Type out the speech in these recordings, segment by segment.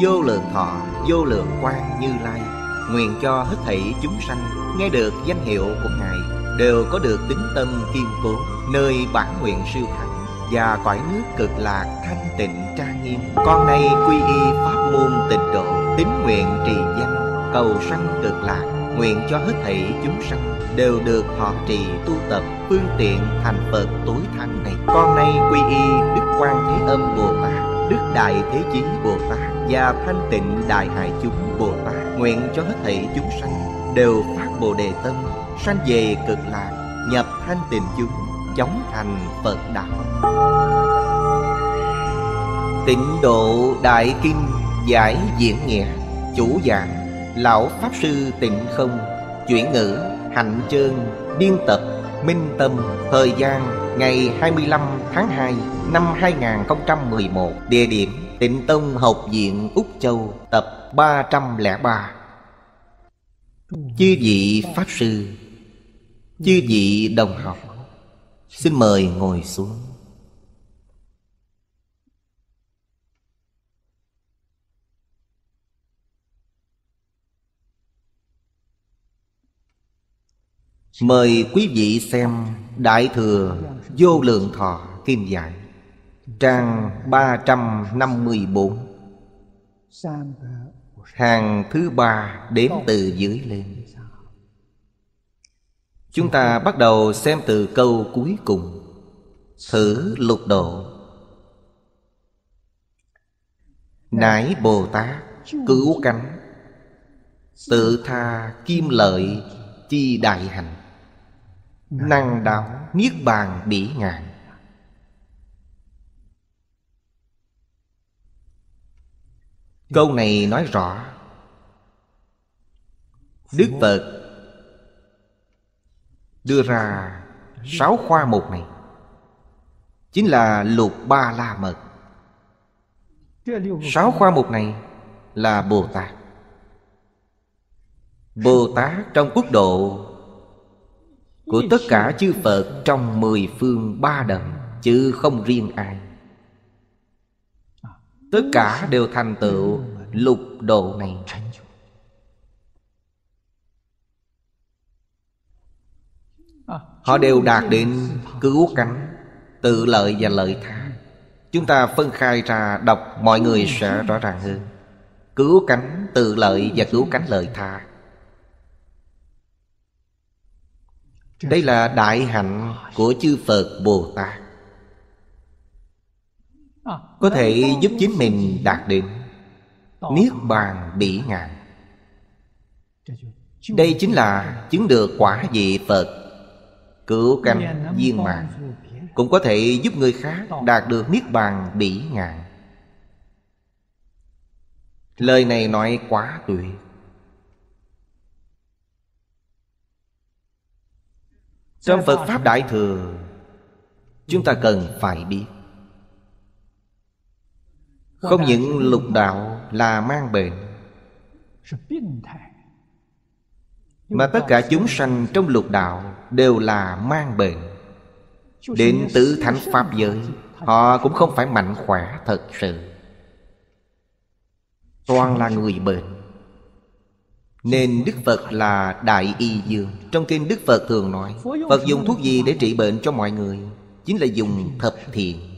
vô lượng thọ vô lượng quang như lai nguyện cho hết thảy chúng sanh nghe được danh hiệu của ngài đều có được tính tâm kiên cố nơi bản nguyện siêu thẳng và cõi nước cực lạc thanh tịnh trang nghiêm con nay quy y pháp môn tịnh độ tín nguyện trì danh cầu sanh cực lạc nguyện cho hết thảy chúng sanh đều được thọ trì tu tập phương tiện thành phật tối thắng này con nay quy y đức quan thế âm bồ tát đức đại thế chí bồ tát và thanh tịnh đại hại chúng Bồ Tát nguyện cho hết thảy chúng sanh đều phát Bồ đề tâm, sanh về cực lạc, nhập thanh tịnh chúng, chóng thành Phật đạo. Tịnh độ đại kinh giải diễn nghĩa chủ giảng lão pháp sư tịnh không chuyển ngữ hạnh chương biên tập minh tâm thời gian ngày 25 tháng 2 năm 2011 địa điểm Tịnh Tông Học Viện Úc Châu Tập 303 Chư vị Pháp Sư Chư vị Đồng Học Xin mời ngồi xuống Mời quý vị xem Đại Thừa Vô Lượng Thọ Kim Giải Trang 354 Hàng thứ ba đếm từ dưới lên Chúng ta bắt đầu xem từ câu cuối cùng Thử lục độ Nãi Bồ Tát cứu cánh Tự tha kim lợi chi đại hành Năng đạo niết bàn bỉ ngạn câu này nói rõ đức phật đưa ra sáu khoa mục này chính là lục ba la mật sáu khoa mục này là bồ tát bồ tát trong quốc độ của tất cả chư phật trong mười phương ba đầm chứ không riêng ai tất cả đều thành tựu lục độ này họ đều đạt đến cứu cánh tự lợi và lợi tha chúng ta phân khai ra đọc mọi người sẽ rõ ràng hơn cứu cánh tự lợi và cứu cánh lợi tha đây là đại hạnh của chư phật bồ tát có thể giúp chính mình đạt đến niết bàn bỉ ngạn đây chính là chứng được quả vị phật cửu canh viên mạng cũng có thể giúp người khác đạt được niết bàn bỉ ngạn lời này nói quá tuyệt trong phật pháp đại thừa chúng ta cần phải biết không những lục đạo là mang bệnh Mà tất cả chúng sanh trong lục đạo Đều là mang bệnh Đến tứ thánh Pháp giới Họ cũng không phải mạnh khỏe thật sự Toàn là người bệnh nên Đức Phật là Đại Y Dược Trong kinh Đức Phật thường nói Phật dùng thuốc gì để trị bệnh cho mọi người Chính là dùng thập thiện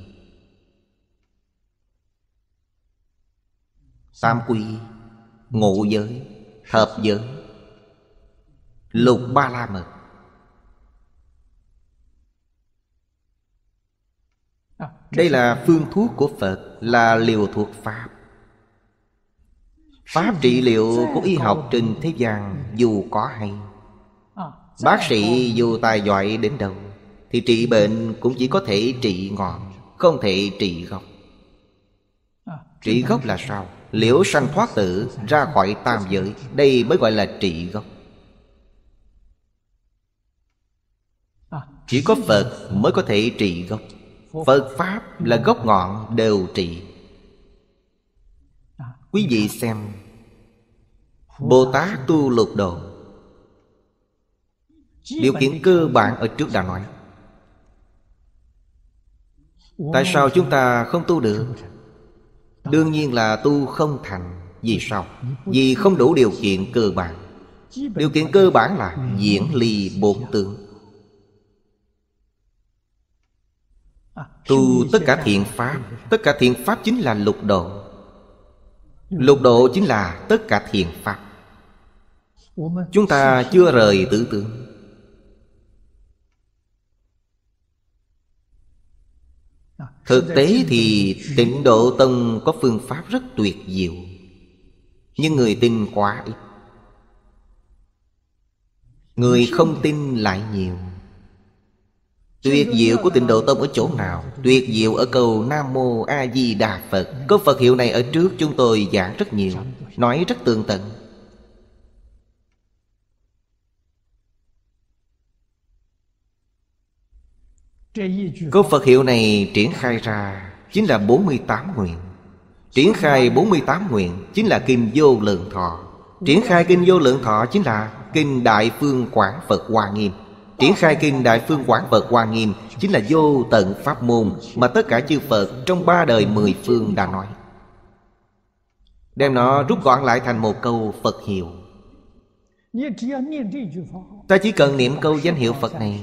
tam quy ngũ giới thập giới lục ba la mật à, đây là phương thuốc của phật là liều thuộc pháp pháp trị liệu của y học trên thế gian dù có hay à, bác sĩ dù tài giỏi đến đâu thì trị bệnh cũng chỉ có thể trị ngọn không thể trị gốc à, trị gốc là sao liễu sanh thoát tử ra khỏi tam giới đây mới gọi là trị gốc chỉ có phật mới có thể trị gốc phật pháp là gốc ngọn đều trị quý vị xem bồ tát tu lục độ điều kiện cơ bản ở trước đã nói tại sao chúng ta không tu được Đương nhiên là tu không thành Vì sao? Vì không đủ điều kiện cơ bản Điều kiện cơ bản là diễn ly bốn tướng à, Tu tất cả thiện pháp Tất cả thiện pháp chính là lục độ ừ. Lục độ chính là tất cả thiện pháp Chúng ta chưa rời tư tưởng Thực tế thì tịnh độ tông có phương pháp rất tuyệt diệu Nhưng người tin quá ít Người không tin lại nhiều Tuyệt diệu của tịnh độ tông ở chỗ nào Tuyệt diệu ở câu Nam Mô A Di Đà Phật Có Phật hiệu này ở trước chúng tôi giảng rất nhiều Nói rất tường tận Câu Phật hiệu này triển khai ra Chính là 48 nguyện Triển khai 48 nguyện Chính là Kinh Vô Lượng Thọ Triển khai Kinh Vô Lượng Thọ Chính là Kinh Đại Phương Quảng Phật Hoa Nghiêm Triển khai Kinh Đại Phương Quảng Phật Hoa Nghiêm Chính là vô tận pháp môn Mà tất cả chư Phật trong ba đời mười phương đã nói Đem nó rút gọn lại thành một câu Phật hiệu Ta chỉ cần niệm câu danh hiệu Phật này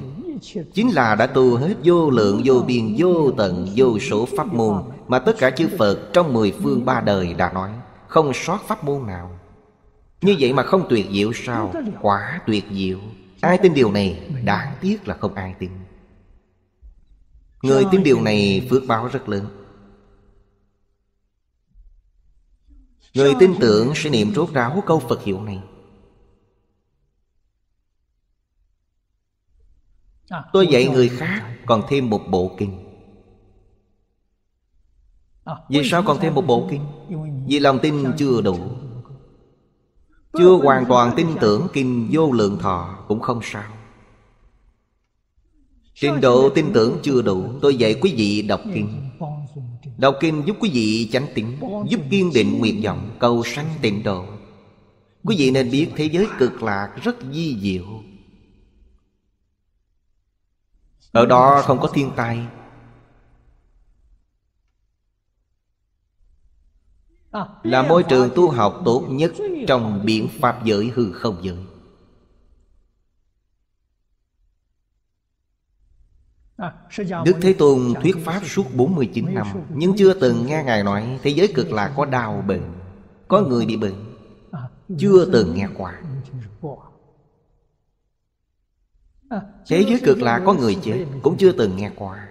Chính là đã tu hết vô lượng vô biên vô tận vô số pháp môn Mà tất cả chư Phật trong mười phương ba đời đã nói Không sót pháp môn nào Như vậy mà không tuyệt diệu sao Quả tuyệt diệu Ai tin điều này đáng tiếc là không ai tin Người tin điều này phước báo rất lớn Người tin tưởng sẽ niệm rốt ráo câu Phật hiệu này À, tôi dạy người khác còn thêm một bộ kinh à, Vì sao còn thêm một bộ kinh? Vì lòng tin chưa đủ Chưa hoàn toàn tin tưởng kinh vô lượng thọ cũng không sao Trình độ tin tưởng chưa đủ Tôi dạy quý vị đọc dạ, kinh dạ, Đọc kinh giúp quý vị chánh tịnh Giúp kiên định nguyện vọng Cầu sanh tịnh độ Quý vị dạ, nên biết thế giới cực lạc rất di diệu ở đó không có thiên tai Là môi trường tu học tốt nhất Trong biển Pháp giới hư không giới Đức Thế Tôn thuyết Pháp suốt 49 năm Nhưng chưa từng nghe Ngài nói Thế giới cực là có đau bệnh Có người bị bệnh Chưa từng nghe qua Thế giới cực lạ có người chết Cũng chưa từng nghe qua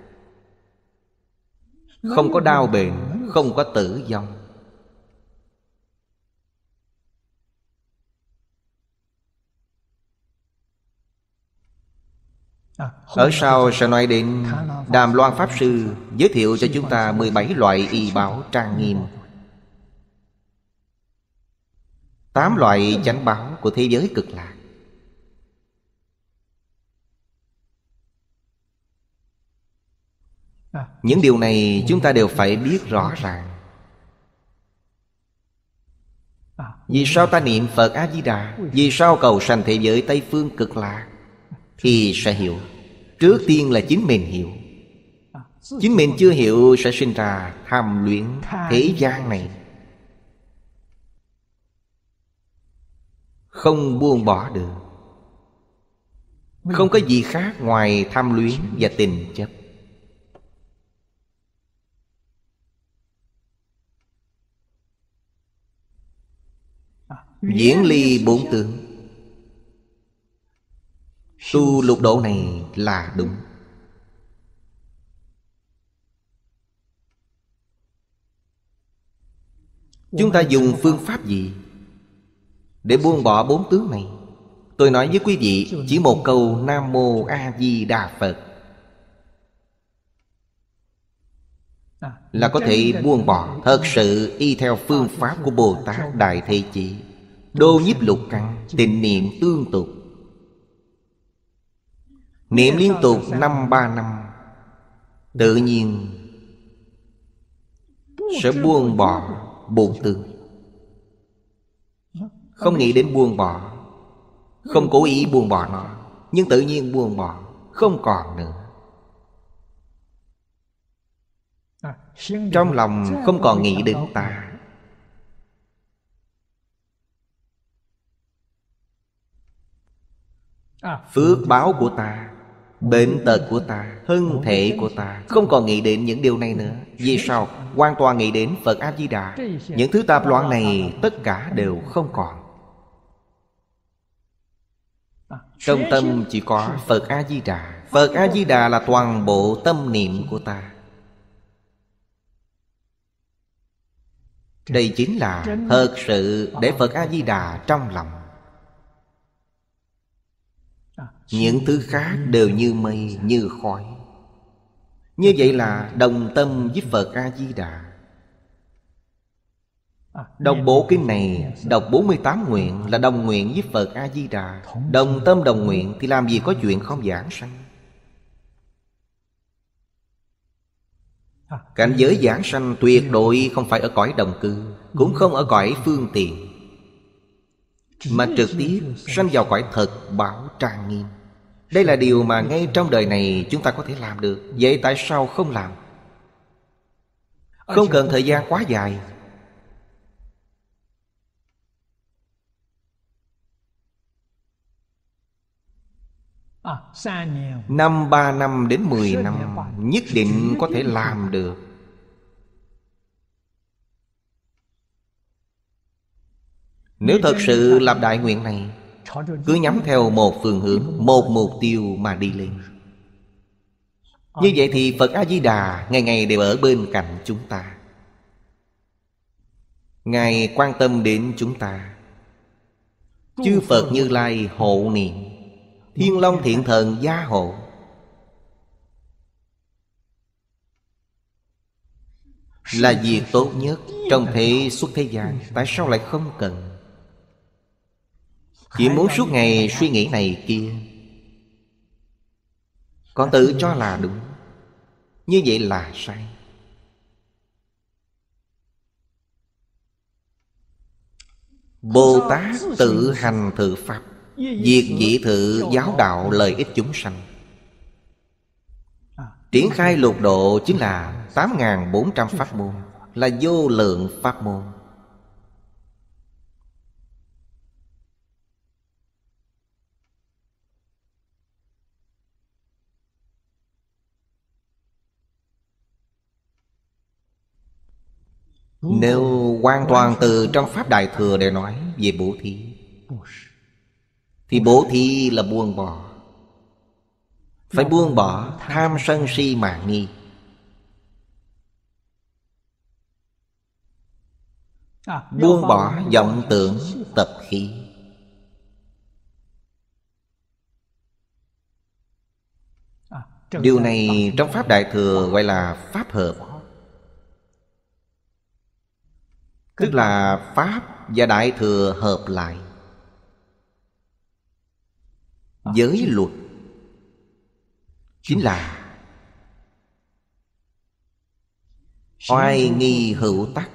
Không có đau bệnh Không có tử vong Ở sau sẽ nói đến Đàm Loan Pháp Sư giới thiệu cho chúng ta 17 loại y bảo trang nghiêm tám loại chánh báo của thế giới cực lạc những điều này chúng ta đều phải biết rõ ràng vì sao ta niệm phật a di đà vì sao cầu sanh thế giới tây phương cực lạc thì sẽ hiểu trước tiên là chính mình hiểu chính mình chưa hiểu sẽ sinh ra tham luyện thế gian này không buông bỏ được không có gì khác ngoài tham luyến và tình chấp Diễn ly bốn tướng Tu lục độ này là đúng Chúng ta dùng phương pháp gì Để buông bỏ bốn tướng này Tôi nói với quý vị Chỉ một câu Nam Mô A Di Đà Phật Là có thể buông bỏ Thật sự y theo phương pháp của Bồ Tát Đại Thế Chí Đô nhiếp lục căn tình niệm tương tục Niệm liên tục năm ba năm Tự nhiên Sẽ buông bỏ buồn tư Không nghĩ đến buông bỏ Không cố ý buông bỏ nó Nhưng tự nhiên buông bỏ Không còn nữa Trong lòng không còn nghĩ đến ta À. phước báo của ta bệnh tật của ta thân thể của ta không còn nghĩ đến những điều này nữa vì sao hoàn toàn nghĩ đến phật a di đà những thứ tạp loạn này tất cả đều không còn à, trong tâm chỉ có phật a di đà phật a di đà là toàn bộ tâm niệm của ta đây chính là thật sự để à. phật a di đà trong lòng những thứ khác đều như mây như khói Như vậy là đồng tâm với Phật A-di-đà Đọc bộ kinh này Đọc 48 nguyện là đồng nguyện với Phật A-di-đà Đồng tâm đồng nguyện thì làm gì có chuyện không giảng sanh Cảnh giới giảng sanh tuyệt đối không phải ở cõi đồng cư Cũng không ở cõi phương tiện mà trực tiếp sanh vào cõi thật bảo trang nghiêm Đây là điều mà ngay trong đời này chúng ta có thể làm được Vậy tại sao không làm? Không cần thời gian quá dài à, Năm ba năm đến mười năm Nhất định có thể làm được Nếu thật sự làm đại nguyện này Cứ nhắm theo một phương hướng Một mục tiêu mà đi lên Như vậy thì Phật A-di-đà Ngày ngày đều ở bên cạnh chúng ta Ngài quan tâm đến chúng ta Chư Phật Như Lai hộ niệm Thiên Long Thiện Thần gia hộ Là việc tốt nhất Trong thế xuất thế gian Tại sao lại không cần chỉ muốn suốt ngày suy nghĩ này kia còn tự cho là đúng Như vậy là sai Bồ Tát tự hành thự Pháp Diệt dị thự giáo đạo lợi ích chúng sanh Triển khai lục độ chính là tám bốn trăm pháp môn Là vô lượng pháp môn Nếu hoàn toàn từ trong Pháp Đại Thừa để nói về bố thí Thì bố thí là buông bỏ Phải buông bỏ tham sân si mà nghi à, Buông bỏ vọng tưởng tập khí à, Điều này trong Pháp Đại Thừa gọi là Pháp Hợp tức là pháp và đại thừa hợp lại giới luật chính là oai nghi hữu tắc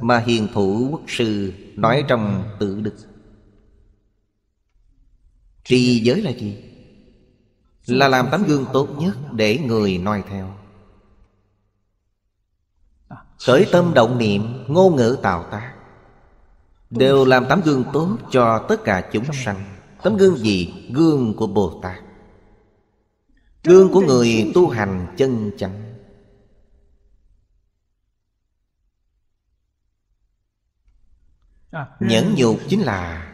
mà hiền thủ quốc sư nói trong tự đức trì giới là gì là làm tấm gương tốt nhất để người noi theo Khởi tâm động niệm Ngôn ngữ tạo tác Đều làm tấm gương tốt cho tất cả chúng sanh Tấm gương gì? Gương của Bồ Tát Gương của người tu hành chân chánh Nhẫn nhục chính là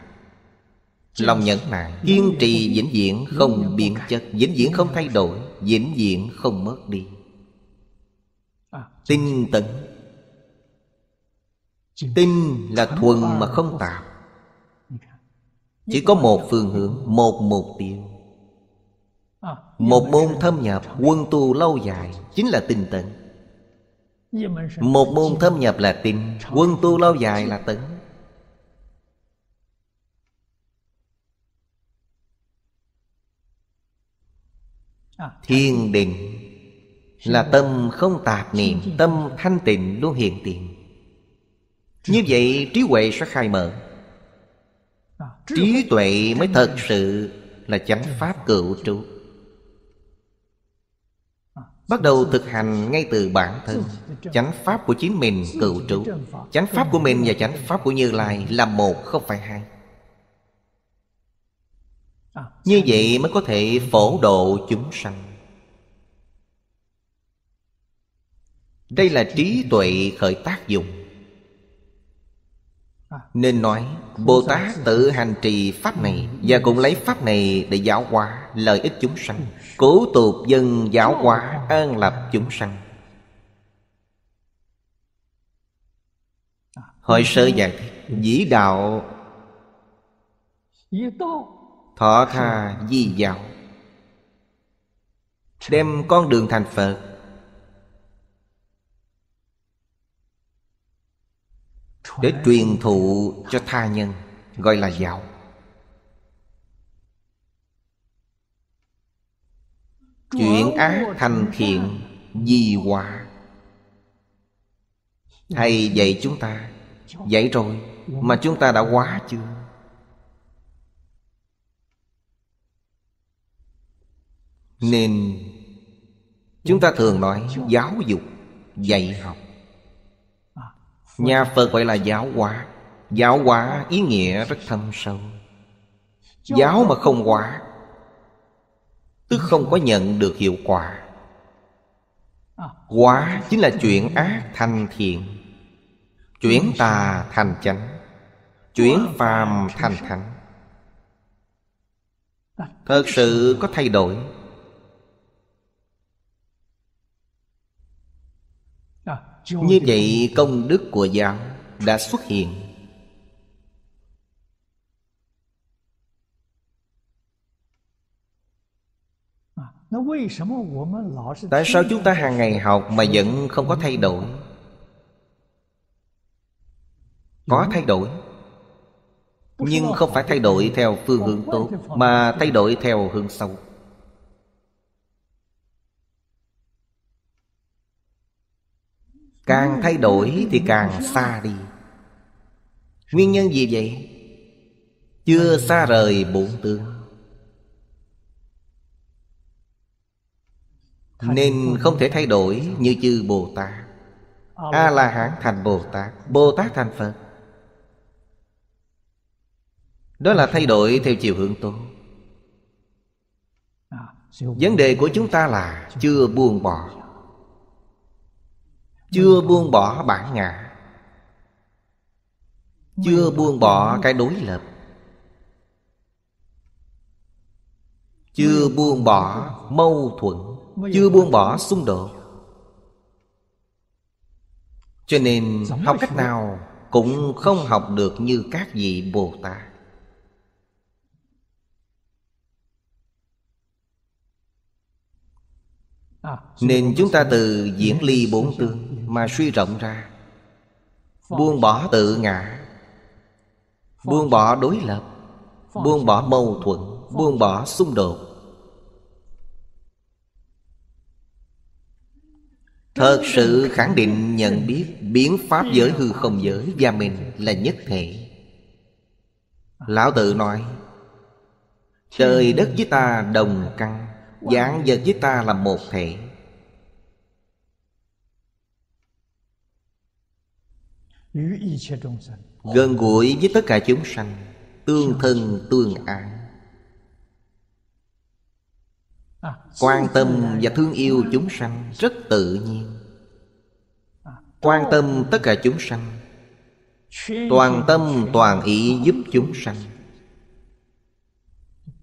Lòng nhẫn nại Kiên trì vĩnh viễn không biến chất Vĩnh viễn không thay đổi Vĩnh viễn không mất đi Tinh tấn Tin là thuần mà không tạp Chỉ có một phương hướng, một mục tiêu Một môn thâm nhập, quân tu lâu dài Chính là tinh tấn Một môn thâm nhập là tin Quân tu lâu dài là tấn Thiên định Là tâm không tạp niệm Tâm thanh tịnh luôn hiện tiền như vậy trí huệ sẽ khai mở Trí tuệ mới thật sự là chánh pháp cựu trụ Bắt đầu thực hành ngay từ bản thân Chánh pháp của chính mình cựu trụ Chánh pháp của mình và chánh pháp của Như Lai Là một không phải hai Như vậy mới có thể phổ độ chúng sanh Đây là trí tuệ khởi tác dụng nên nói Bồ Tát tự hành trì pháp này Và cũng lấy pháp này để giáo hóa lợi ích chúng sanh Cố tụ dân giáo hóa an lập chúng sanh Hỏi sơ giải thích Dĩ đạo Thọ tha di giáo Đem con đường thành Phật để truyền thụ cho tha nhân gọi là giáo Chuyển ác thành thiện di hòa thầy dạy chúng ta dạy rồi mà chúng ta đã quá chưa nên chúng ta thường nói giáo dục dạy học Nhà Phật gọi là giáo hóa Giáo hóa ý nghĩa rất thâm sâu Giáo mà không hóa Tức không có nhận được hiệu quả Hóa chính là chuyển ác thành thiện Chuyển tà thành chánh Chuyển phàm thành thánh Thật sự có thay đổi Như vậy công đức của giáo đã xuất hiện Tại sao chúng ta hàng ngày học mà vẫn không có thay đổi? Có thay đổi Nhưng không phải thay đổi theo phương hướng tốt Mà thay đổi theo hướng xấu Càng thay đổi thì càng xa đi Nguyên nhân gì vậy? Chưa xa rời bổn tướng Nên không thể thay đổi như chư Bồ Tát A-la-hán thành Bồ Tát Bồ Tát thành Phật Đó là thay đổi theo chiều hướng tốt Vấn đề của chúng ta là chưa buông bỏ chưa buông bỏ bản ngã chưa buông bỏ cái đối lập chưa buông bỏ mâu thuẫn chưa buông bỏ xung đột cho nên học cách nào cũng không học được như các vị bồ tát À, nên chúng ta từ diễn ly bốn tương Mà suy rộng ra Buông bỏ tự ngã Buông bỏ đối lập Buông bỏ mâu thuẫn Buông bỏ xung đột Thật sự khẳng định nhận biết Biến pháp giới hư không giới Và mình là nhất thể à. Lão tự nói Trời đất với ta đồng căn Giảng vật với ta là một thể Gần gũi với tất cả chúng sanh Tương thân tương ái à, Quan tâm và thương yêu chúng sanh rất tự nhiên à, Quan tâm tất cả chúng sanh Toàn tâm toàn ý giúp chúng sanh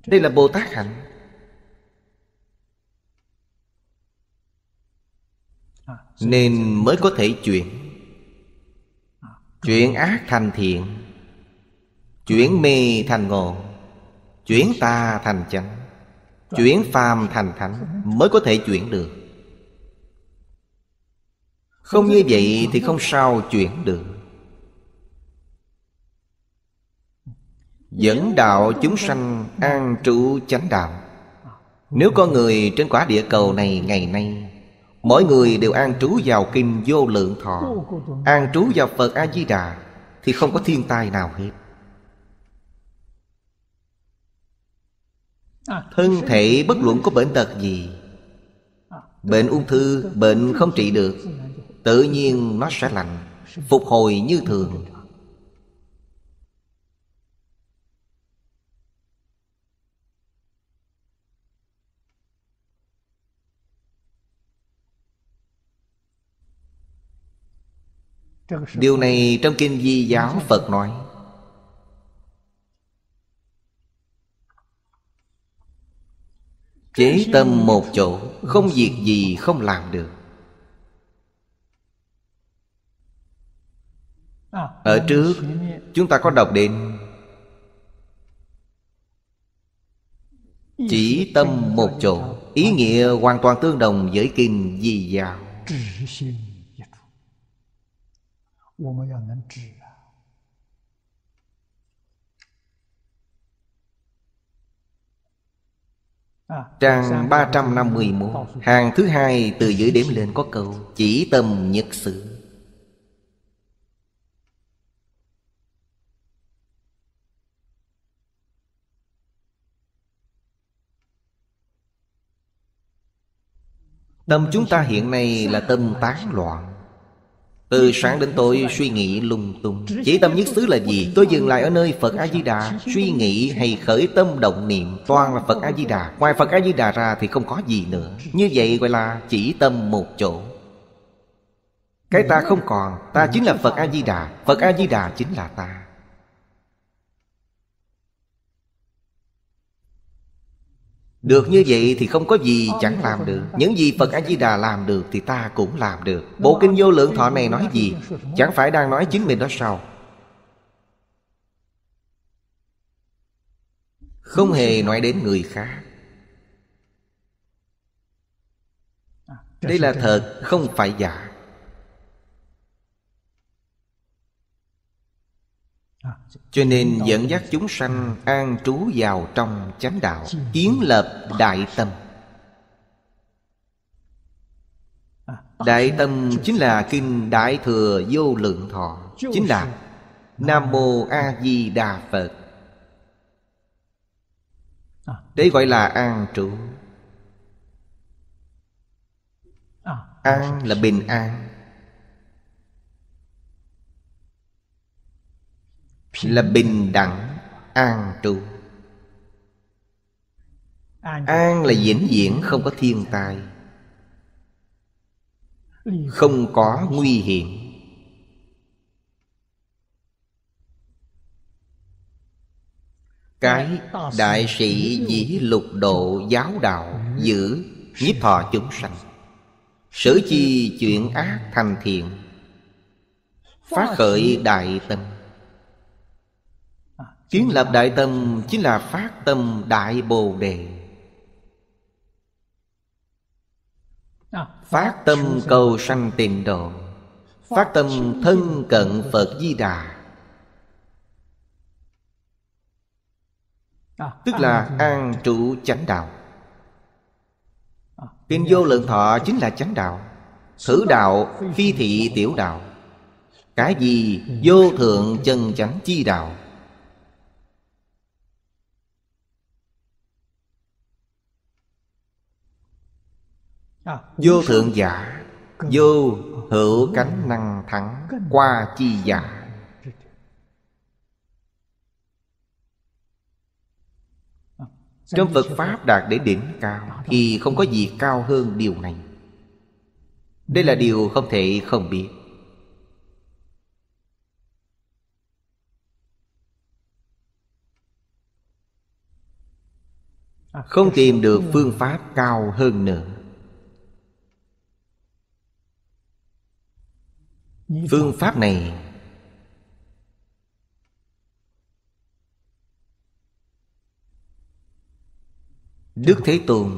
Đây là Bồ Tát hạnh Nên mới có thể chuyển Chuyển ác thành thiện Chuyển mê thành ngộ Chuyển ta thành chánh Chuyển phàm thành thánh Mới có thể chuyển được Không như vậy thì không sao chuyển được Dẫn đạo chúng sanh an trụ chánh đạo Nếu có người trên quả địa cầu này ngày nay Mỗi người đều an trú vào Kim Vô Lượng Thọ An trú vào Phật A-di-đà Thì không có thiên tai nào hết Thân thể bất luận có bệnh tật gì Bệnh ung thư, bệnh không trị được Tự nhiên nó sẽ lành Phục hồi như thường điều này trong kinh di giáo phật nói chế tâm một chỗ không việc gì không làm được à, ở trước chúng ta có đọc đến chỉ tâm một chỗ ý nghĩa hoàn toàn tương đồng với kinh di giáo 我们要能知啊。Trang 351 Hàng thứ hai từ dưới đếm lên có câu Chỉ tâm nhất sự Tâm chúng ta hiện nay là tâm tán loạn từ sáng đến tối suy nghĩ lung tung Chỉ tâm nhất xứ là gì? Tôi dừng lại ở nơi Phật A-di-đà Suy nghĩ hay khởi tâm động niệm Toàn là Phật A-di-đà Ngoài Phật A-di-đà ra thì không có gì nữa Như vậy gọi là chỉ tâm một chỗ Cái ta không còn Ta chính là Phật A-di-đà Phật A-di-đà chính là ta được như vậy thì không có gì chẳng làm được Những gì Phật A-di-đà làm được thì ta cũng làm được Bộ Kinh Vô Lượng Thọ này nói gì Chẳng phải đang nói chính mình đó sao Không hề nói đến người khác à, Đây là thật không phải giả cho nên dẫn dắt chúng sanh an trú vào trong chánh đạo Kiến lập đại tâm Đại tâm chính là kinh Đại Thừa Vô Lượng Thọ Chính là Nam Mô A Di Đà Phật Đấy gọi là an trụ An là bình an là bình đẳng an trụ an là diễn diễn không có thiên tai không có nguy hiểm cái đại sĩ dĩ lục độ giáo đạo giữ nhiếp thọ chúng sanh sở chi chuyện ác thành thiện phát khởi đại tâm Kiến lập đại tâm chính là phát tâm đại bồ đề à, Phát tâm cầu sanh tịnh độ Phát tâm thân cận Phật Di Đà à, Tức là à, an trụ chánh đạo Kinh vô lượng thọ chính là chánh đạo Thử đạo, phi thị tiểu đạo Cái gì vô thượng chân chánh chi đạo À, vô thượng giả Vô hữu cánh năng thắng Qua chi giả à, Trong Phật Pháp đạt đến đỉnh cao Thì không có gì cao hơn điều này Đây là điều không thể không biết à, Không tìm được phương pháp cao hơn nữa phương pháp này đức thế tôn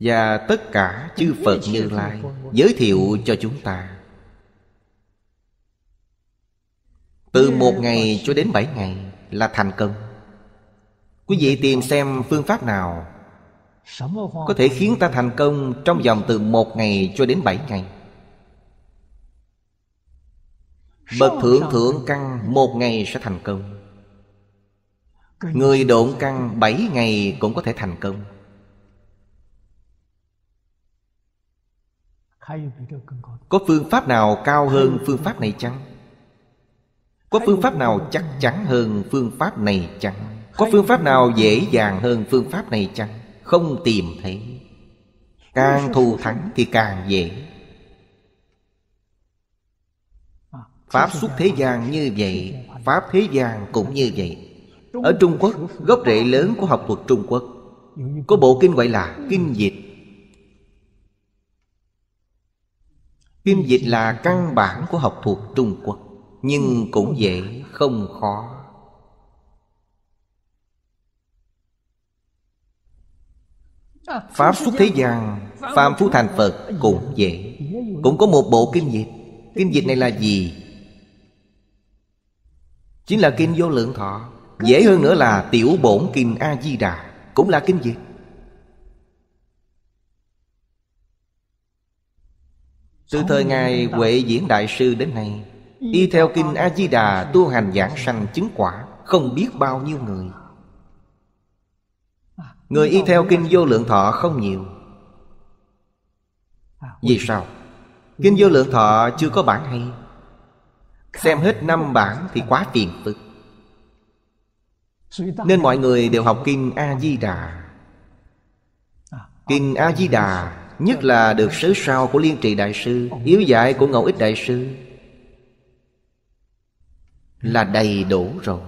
và tất cả chư phật như lai giới thiệu cho chúng ta từ một ngày cho đến bảy ngày là thành công quý vị tìm xem phương pháp nào có thể khiến ta thành công trong vòng từ một ngày cho đến bảy ngày bậc thượng thượng căn một ngày sẽ thành công người độn căn bảy ngày cũng có thể thành công có phương pháp nào cao hơn phương pháp này chăng có phương pháp nào chắc chắn hơn phương pháp này chăng có phương pháp nào dễ dàng hơn phương pháp này chăng không tìm thấy càng thù thắng thì càng dễ pháp xuất thế gian như vậy pháp thế gian cũng như vậy ở trung quốc gốc rễ lớn của học thuật trung quốc có bộ kinh gọi là kinh dịch kinh dịch là căn bản của học thuật trung quốc nhưng cũng dễ không khó Pháp xuất thế gian Phạm Phu Thành Phật cũng vậy Cũng có một bộ kinh dịch Kinh dịch này là gì? Chính là kinh vô lượng thọ Dễ hơn nữa là tiểu bổn kinh A-di-đà Cũng là kinh dịch Từ thời Ngài Huệ Diễn Đại Sư đến nay Y theo kinh A-di-đà tu hành giảng sanh chứng quả Không biết bao nhiêu người Người y theo kinh vô lượng thọ không nhiều Vì sao? Kinh vô lượng thọ chưa có bản hay Xem hết năm bản thì quá phiền phức Nên mọi người đều học kinh A-di-đà Kinh A-di-đà Nhất là được sứ sao của Liên Trì Đại Sư Yếu dạy của Ngẫu Ích Đại Sư Là đầy đủ rồi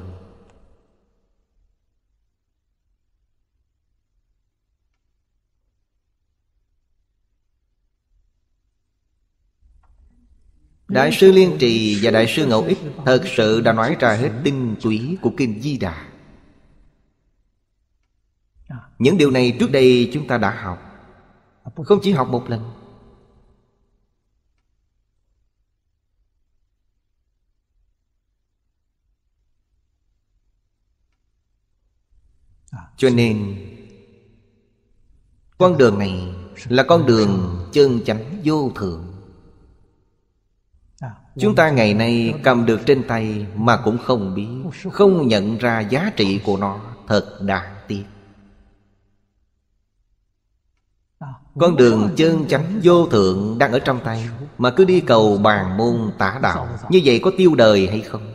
Đại sư Liên Trì và Đại sư Ngẫu Ích Thật sự đã nói ra hết tinh túy của Kinh Di Đà Những điều này trước đây chúng ta đã học Không chỉ học một lần Cho nên Con đường này là con đường chân chánh vô thượng Chúng ta ngày nay cầm được trên tay mà cũng không biết Không nhận ra giá trị của nó thật đáng tiếc Con đường chân chánh vô thượng đang ở trong tay Mà cứ đi cầu bàn môn tả đạo Như vậy có tiêu đời hay không?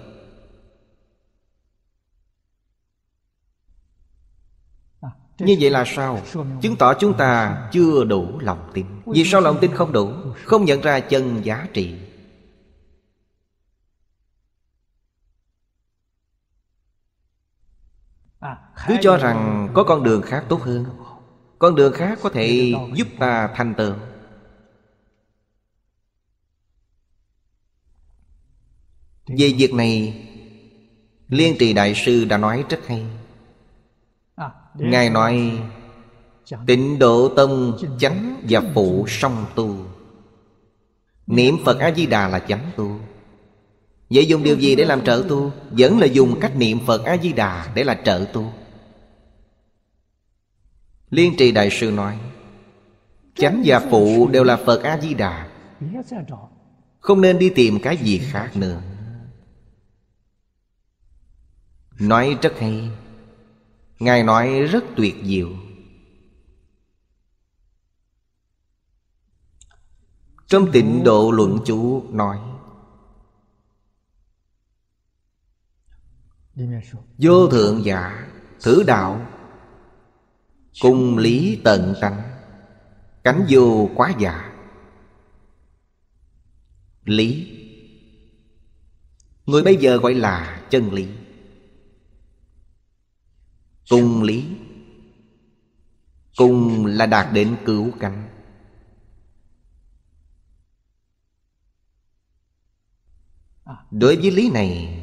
Như vậy là sao? Chứng tỏ chúng ta chưa đủ lòng tin Vì sao lòng tin không đủ? Không nhận ra chân giá trị cứ cho rằng có con đường khác tốt hơn con đường khác có thể giúp ta thành tựu về việc này liên trì đại sư đã nói rất hay à, ngài nói tịnh độ tông chánh và phụ song tu niệm phật a di đà là chánh tu vậy dùng điều gì để làm trợ tu vẫn là dùng cách niệm phật a di đà để là trợ tu Liên trì đại sư nói Chánh và phụ đều là Phật A-di-đà Không nên đi tìm cái gì khác nữa Nói rất hay Ngài nói rất tuyệt diệu Trong tịnh độ luận chú nói Vô thượng giả Thử đạo Cung lý tận tánh Cánh vô quá giả Lý Người bây giờ gọi là chân lý Cung lý Cung là đạt đến cứu cánh Đối với lý này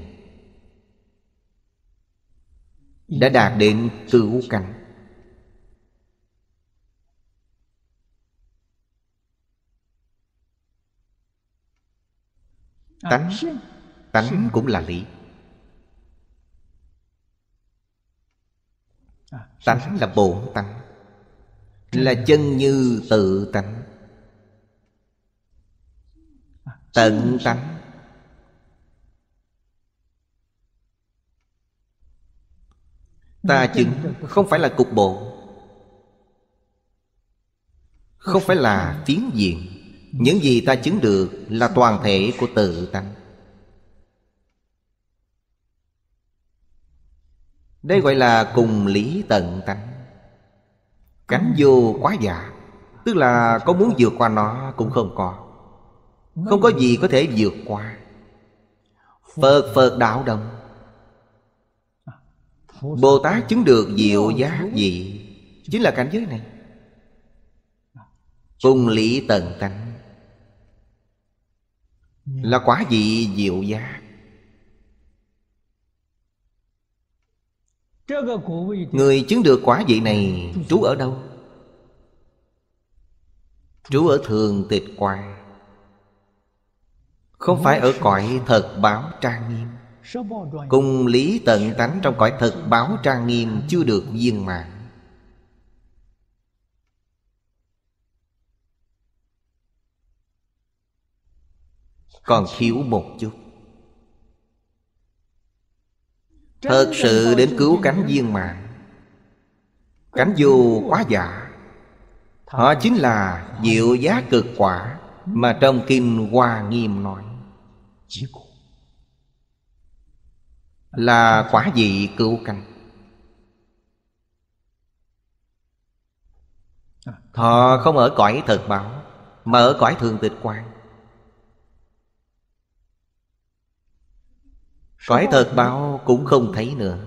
Đã đạt đến cứu cánh tánh à, tánh cũng là lý à, tánh là bổn tánh là chân như tự tánh à, tận tánh ta chứng không phải là cục bộ không phải là phiến diện những gì ta chứng được là toàn thể của tự tánh Đây gọi là cùng lý tận tánh Cánh vô quá giả Tức là có muốn vượt qua nó cũng không có Không có gì có thể vượt qua Phật Phật đạo đồng Bồ Tát chứng được diệu giác gì Chính là cảnh giới này Cùng lý tận tánh là quả vị diệu gia Người chứng được quả vị này trú ở đâu? Trú ở thường tịch quan Không phải ở cõi thật báo trang nghiêm Cùng lý tận tánh trong cõi thật báo trang nghiêm chưa được viên mãn còn thiếu một chút thật sự đến cứu cánh viên mạng cánh dù quá giả họ chính là diệu giá cực quả mà trong kinh hoa nghiêm nói là quả vị cứu cánh Họ không ở cõi thật bảo Mà ở cõi thường tịch quan Cõi thật báo cũng không thấy nữa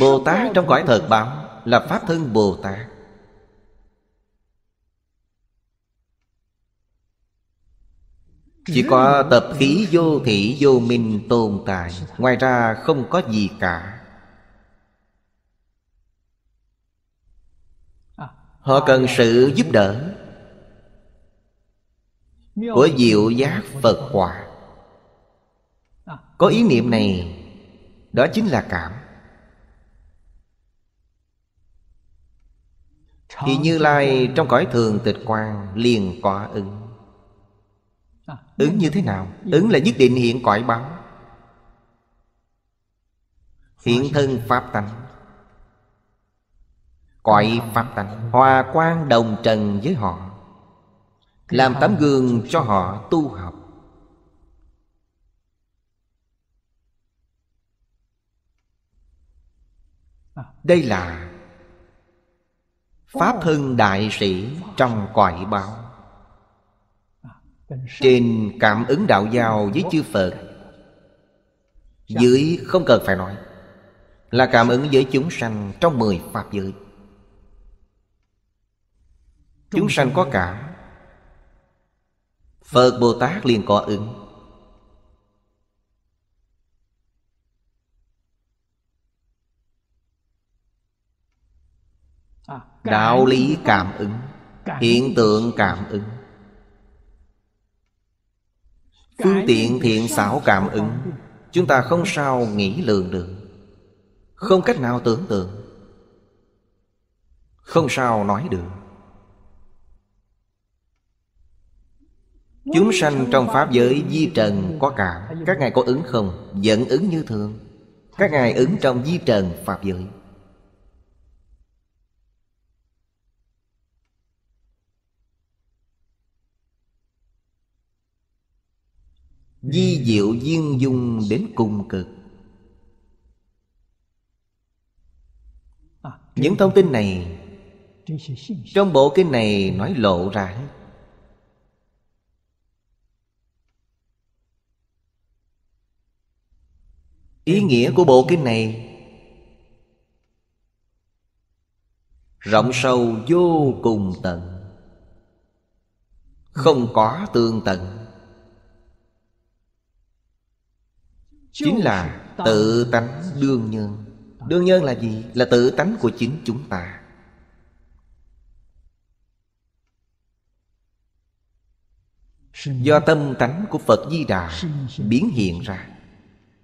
Bồ Tát trong cõi thật báo Là Pháp thân Bồ Tát Chỉ có tập khí vô thị vô minh tồn tại Ngoài ra không có gì cả Họ cần sự giúp đỡ của diệu giác phật hòa có ý niệm này đó chính là cảm thì như lai trong cõi thường tịch quan liền có ứng ứng như thế nào ứng là nhất định hiện cõi báo hiện thân pháp tánh cõi pháp tánh hòa quan đồng trần với họ làm tấm gương cho họ tu học đây là pháp hưng đại sĩ trong cõi báo trên cảm ứng đạo giao với chư phật dưới không cần phải nói là cảm ứng với chúng sanh trong mười pháp giới chúng sanh có cảm Phật Bồ Tát liền có ứng à, Đạo lý cảm ứng Hiện tượng cảm ứng Phương tiện thiện xảo cảm ứng Chúng ta không sao nghĩ lường được Không cách nào tưởng tượng Không sao nói được Chúng sanh trong Pháp giới di trần có cảm Các ngài có ứng không? Vẫn ứng như thường Các ngài ứng trong di trần Pháp giới Di diệu viên dung đến cùng cực Những thông tin này Trong bộ kinh này nói lộ ra hết ý nghĩa của bộ kinh này rộng sâu vô cùng tận không có tương tận chính là tự tánh đương nhân đương nhân là gì là tự tánh của chính chúng ta do tâm tánh của phật di đà biến hiện ra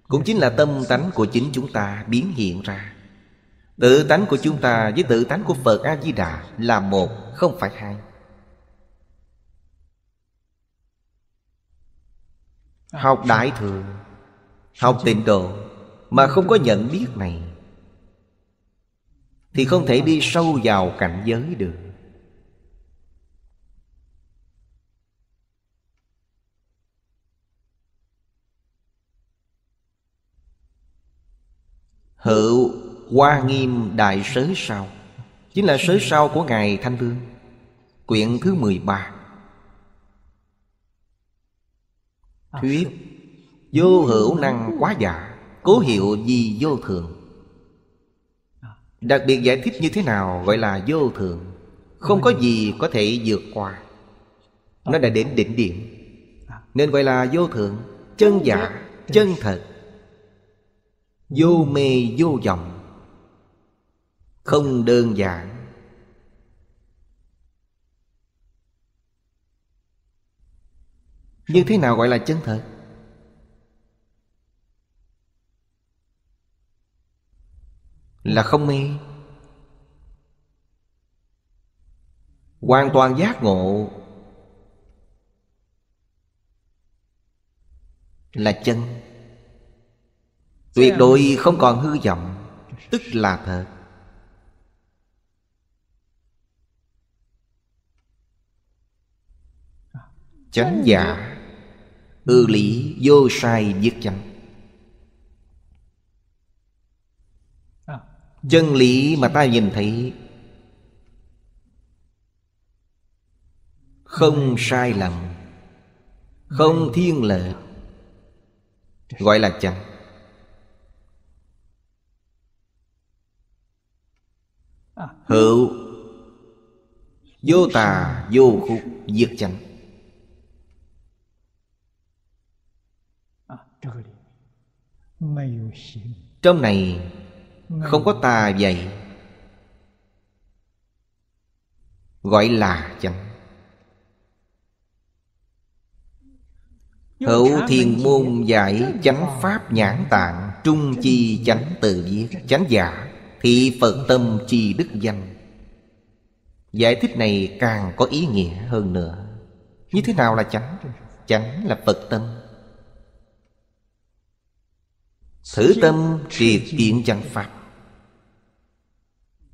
cũng chính là tâm tánh của chính chúng ta biến hiện ra tự tánh của chúng ta với tự tánh của phật a di đà là một không phải hai học đại thừa học tịnh độ mà không có nhận biết này thì không thể đi sâu vào cảnh giới được Hữu Hoa Nghiêm Đại Sớ Sao Chính là sớ sao của Ngài Thanh Vương quyển thứ 13 à, Thuyết Vô hữu năng quá giả Cố hiệu gì vô thường à. Đặc biệt giải thích như thế nào gọi là vô thường Không có gì có thể vượt qua Nó đã đến đỉnh điểm à. Nên gọi là vô thường Chân giả, chân thật Vô mê vô vọng Không đơn giản Như thế nào gọi là chân thật? Là không mê Hoàn toàn giác ngộ Là chân Tuyệt đối không còn hư vọng Tức là thật Chánh giả Ư lý vô sai dứt chánh Chân lý mà ta nhìn thấy Không sai lầm Không thiên lệ Gọi là chánh hữu vô tà vô khúc diệt chánh trong này không có tà vậy gọi là chánh hữu thiên môn giải chánh pháp nhãn tạng trung chi chánh tự viết chánh giả Thị Phật tâm chi đức danh Giải thích này càng có ý nghĩa hơn nữa Như thế nào là chánh? Chánh là Phật tâm Thử tâm triệt tiện chánh Pháp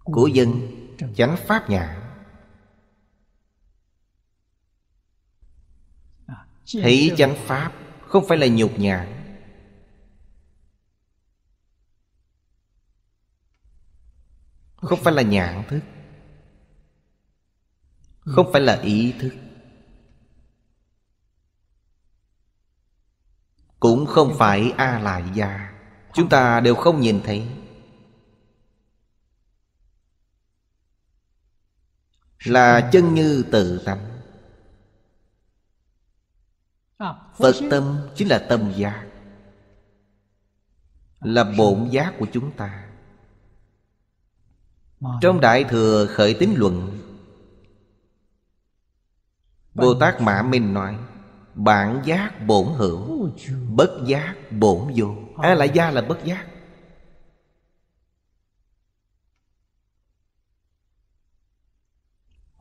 Của dân chánh Pháp nhà thấy chánh Pháp không phải là nhục nhã không phải là nhãn thức không phải là ý thức cũng không phải a lại gia chúng ta đều không nhìn thấy là chân như tự tánh phật tâm chính là tâm giác là bổn giác của chúng ta trong Đại Thừa Khởi Tín Luận Bồ Tát Mã Minh nói Bản giác bổn hữu Bất giác bổn vô A la gia là bất giác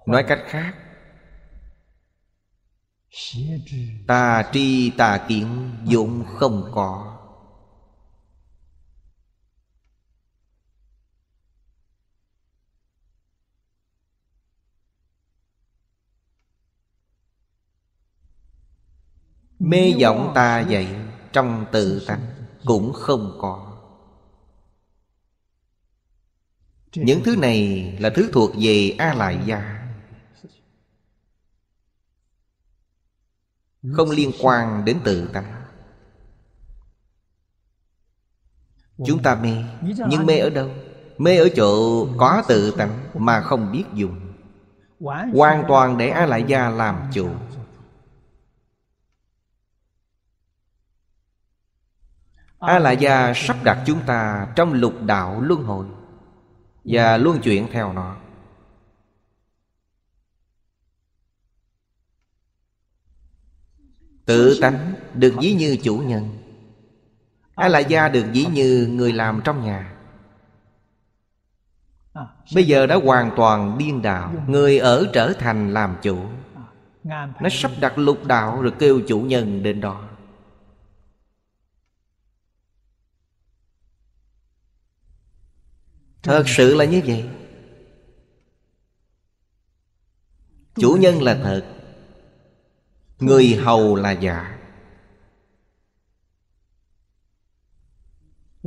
Nói cách khác ta tri tà kiến dụng không có Mê vọng ta vậy Trong tự tánh cũng không có Những thứ này là thứ thuộc về A Lại Gia Không liên quan đến tự tánh Chúng ta mê Nhưng mê ở đâu? Mê ở chỗ có tự tánh mà không biết dùng Hoàn toàn để A Lại Gia làm chủ Ờ. a la gia sắp đặt chúng ta trong lục đạo luân hồi và ừ. luân chuyển theo nó tự tánh được ờ. ví như chủ nhân a la gia được ví ờ. như người làm trong nhà bây giờ đã hoàn toàn điên đạo người ở trở thành làm chủ nó sắp đặt lục đạo rồi kêu chủ nhân đến đó thật sự là như vậy chủ nhân là thật người hầu là giả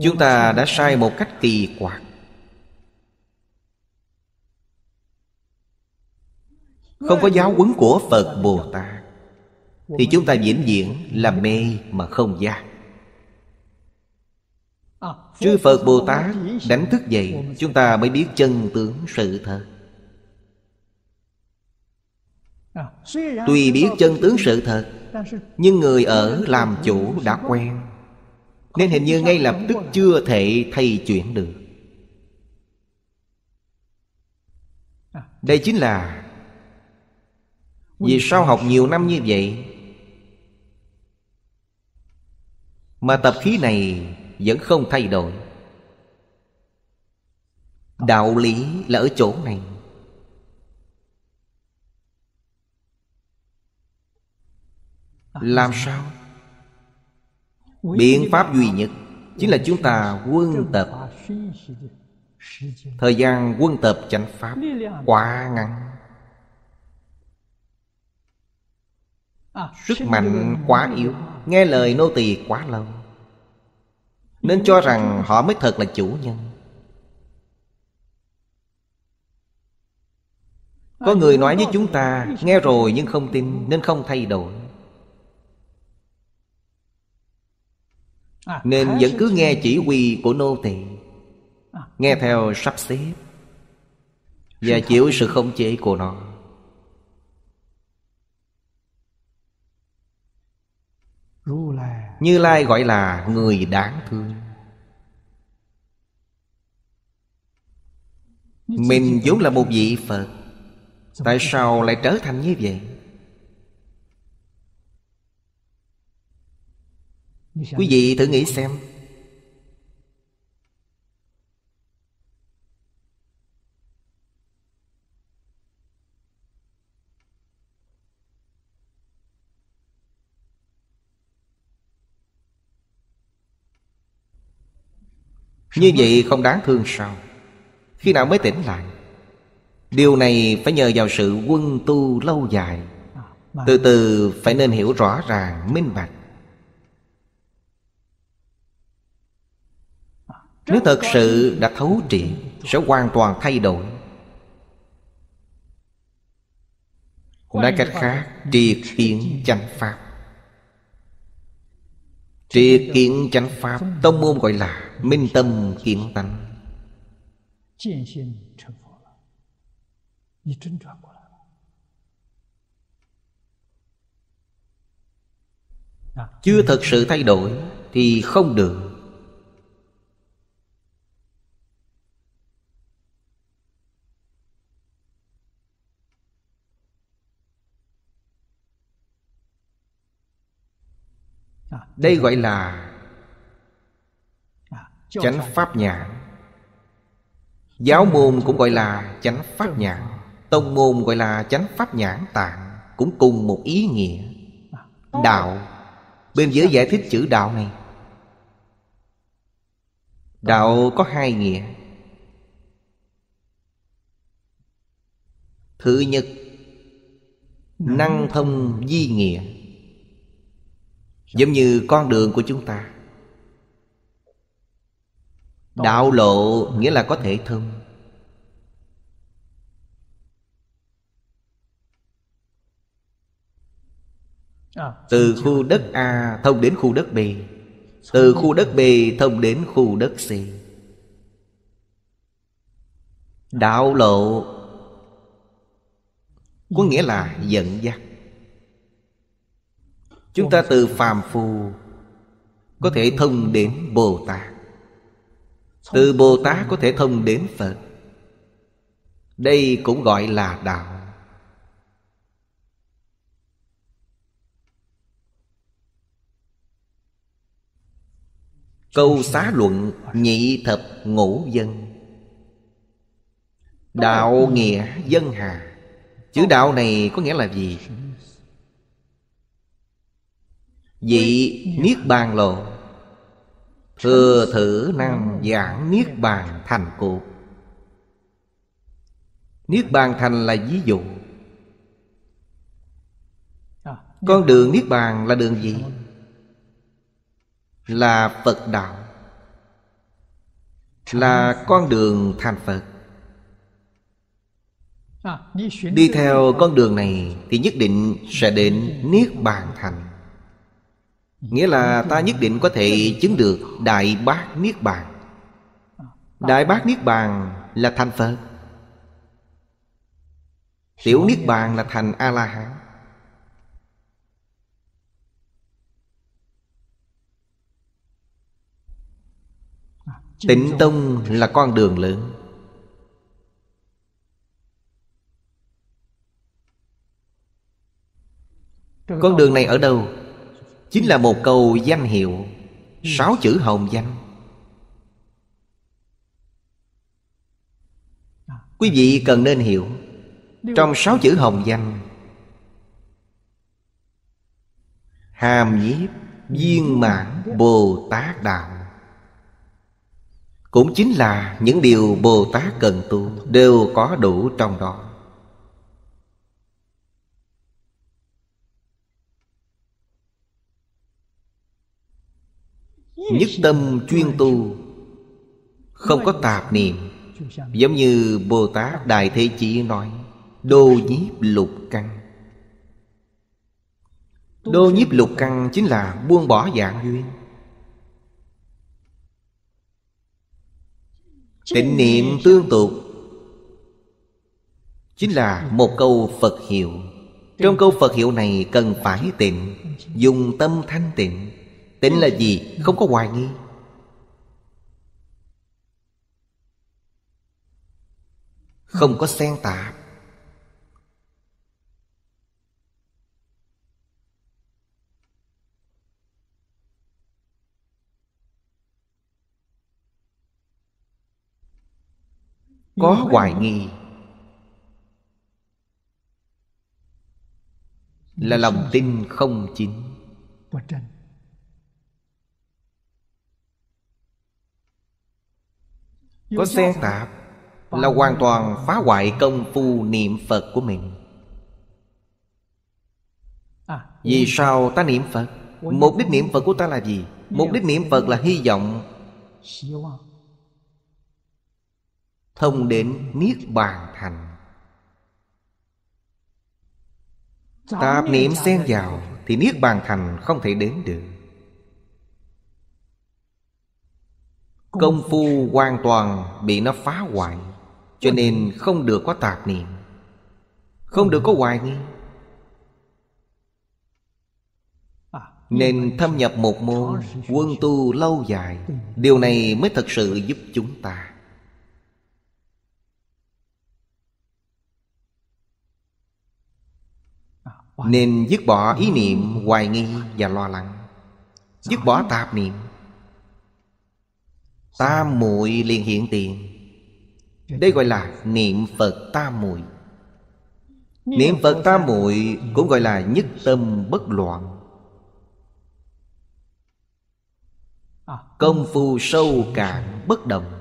chúng ta đã sai một cách kỳ quặc không có giáo huấn của phật bồ tát thì chúng ta diễn diễn là mê mà không giác chư phật bồ tát đánh thức dậy chúng ta mới biết chân tướng sự thật tuy biết chân tướng sự thật nhưng người ở làm chủ đã quen nên hình như ngay lập tức chưa thể thay chuyển được đây chính là vì sao học nhiều năm như vậy mà tập khí này vẫn không thay đổi đạo lý là ở chỗ này làm sao biện pháp duy nhất chính là chúng ta quân tập thời gian quân tập chánh pháp quá ngắn sức mạnh quá yếu nghe lời nô tỳ quá lâu nên cho rằng họ mới thật là chủ nhân Có người nói với chúng ta Nghe rồi nhưng không tin Nên không thay đổi à, Nên vẫn cứ nghe chỉ huy của nô tỳ à. Nghe theo sắp xếp Và chịu sự khống chế của nó Như là như Lai gọi là người đáng thương Mình vốn là một vị Phật Tại sao lại trở thành như vậy? Quý vị thử nghĩ xem Như vậy không đáng thương sao Khi nào mới tỉnh lại Điều này phải nhờ vào sự quân tu lâu dài Từ từ phải nên hiểu rõ ràng, minh bạch Nếu thật sự đã thấu triệt Sẽ hoàn toàn thay đổi Nói cách khác Triệt kiến chánh pháp Triệt kiến chánh pháp Tông môn gọi là minh tâm kiến tánh chưa thật sự thay đổi thì không được đây gọi là chánh pháp nhãn giáo môn cũng gọi là chánh pháp nhãn tông môn gọi là chánh pháp nhãn tạng cũng cùng một ý nghĩa đạo bên dưới giải thích chữ đạo này đạo có hai nghĩa thứ nhất năng thông di nghĩa giống như con đường của chúng ta Đạo lộ nghĩa là có thể thông à, Từ khu đất A thông đến khu đất B Từ khu đất B thông đến khu đất C Đạo lộ Có ừ. nghĩa là dẫn dắt Chúng ta từ phàm phu Có thể thông đến Bồ Tát từ Bồ Tát có thể thông đến Phật Đây cũng gọi là đạo Câu xá luận nhị thập ngũ dân Đạo nghĩa dân hà Chữ đạo này có nghĩa là gì? vị Niết Bàn Lộ Thừa thử năng giảng Niết Bàn thành cuộc Niết Bàn thành là ví dụ à, Con đường Niết Bàn là đường gì? Là Phật Đạo Là con đường thành Phật à, Đi theo con đường này Thì nhất định sẽ đến Niết Bàn Thành Nghĩa là ta nhất định có thể chứng được Đại Bác Niết Bàn Đại Bác Niết Bàn là thành Phật Tiểu Niết Bàn là thành A-la-hán Tịnh Tông là con đường lớn Con đường này ở đâu? Chính là một câu danh hiệu Sáu chữ hồng danh Quý vị cần nên hiểu Trong sáu chữ hồng danh Hàm nhiếp viên mãn Bồ Tát Đạo Cũng chính là những điều Bồ Tát cần tu Đều có đủ trong đó Nhất tâm chuyên tu Không có tạp niệm Giống như Bồ Tát Đại Thế Chí nói Đô nhiếp lục căn Đô nhiếp lục căn chính là buông bỏ dạng duyên Tịnh niệm tương tục Chính là một câu Phật hiệu Trong câu Phật hiệu này cần phải tịnh Dùng tâm thanh tịnh Tính là gì? Không có hoài nghi Không có xen tạp Có hoài nghi Là lòng tin không chính có xen tạp là hoàn toàn phá hoại công phu niệm phật của mình à, vì sao ta niệm phật mục đích niệm phật của ta là gì mục đích niệm phật là hy vọng à. thông đến niết bàn thành tạp niệm xen vào thì niết bàn thành không thể đến được Công phu hoàn toàn bị nó phá hoại Cho nên không được có tạp niệm Không được có hoài nghi Nên thâm nhập một môn Quân tu lâu dài Điều này mới thật sự giúp chúng ta Nên dứt bỏ ý niệm hoài nghi và lo lắng Dứt bỏ tạp niệm tam muội liền hiện tiền đây gọi là niệm phật tam muội niệm phật tam muội cũng gọi là nhất tâm bất loạn à. công phu sâu cạn bất động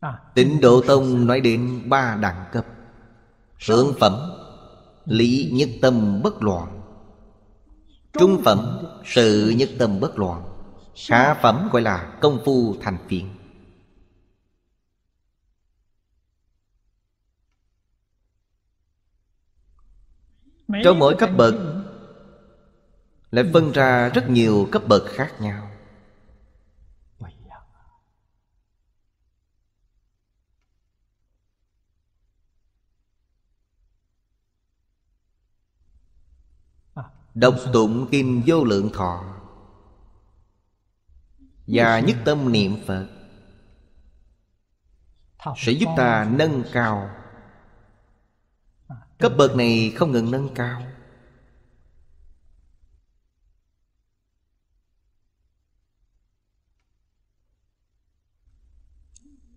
à. tịnh độ tông nói đến ba đẳng cấp thượng phẩm lý nhất tâm bất loạn Trung phẩm sự nhất tâm bất loạn Hạ phẩm gọi là công phu thành phiền Trong mỗi cấp bậc Lại phân ra rất nhiều cấp bậc khác nhau Độc tụng kinh vô lượng thọ Và nhất tâm niệm Phật Sẽ giúp ta nâng cao à, Cấp bậc này không ngừng nâng cao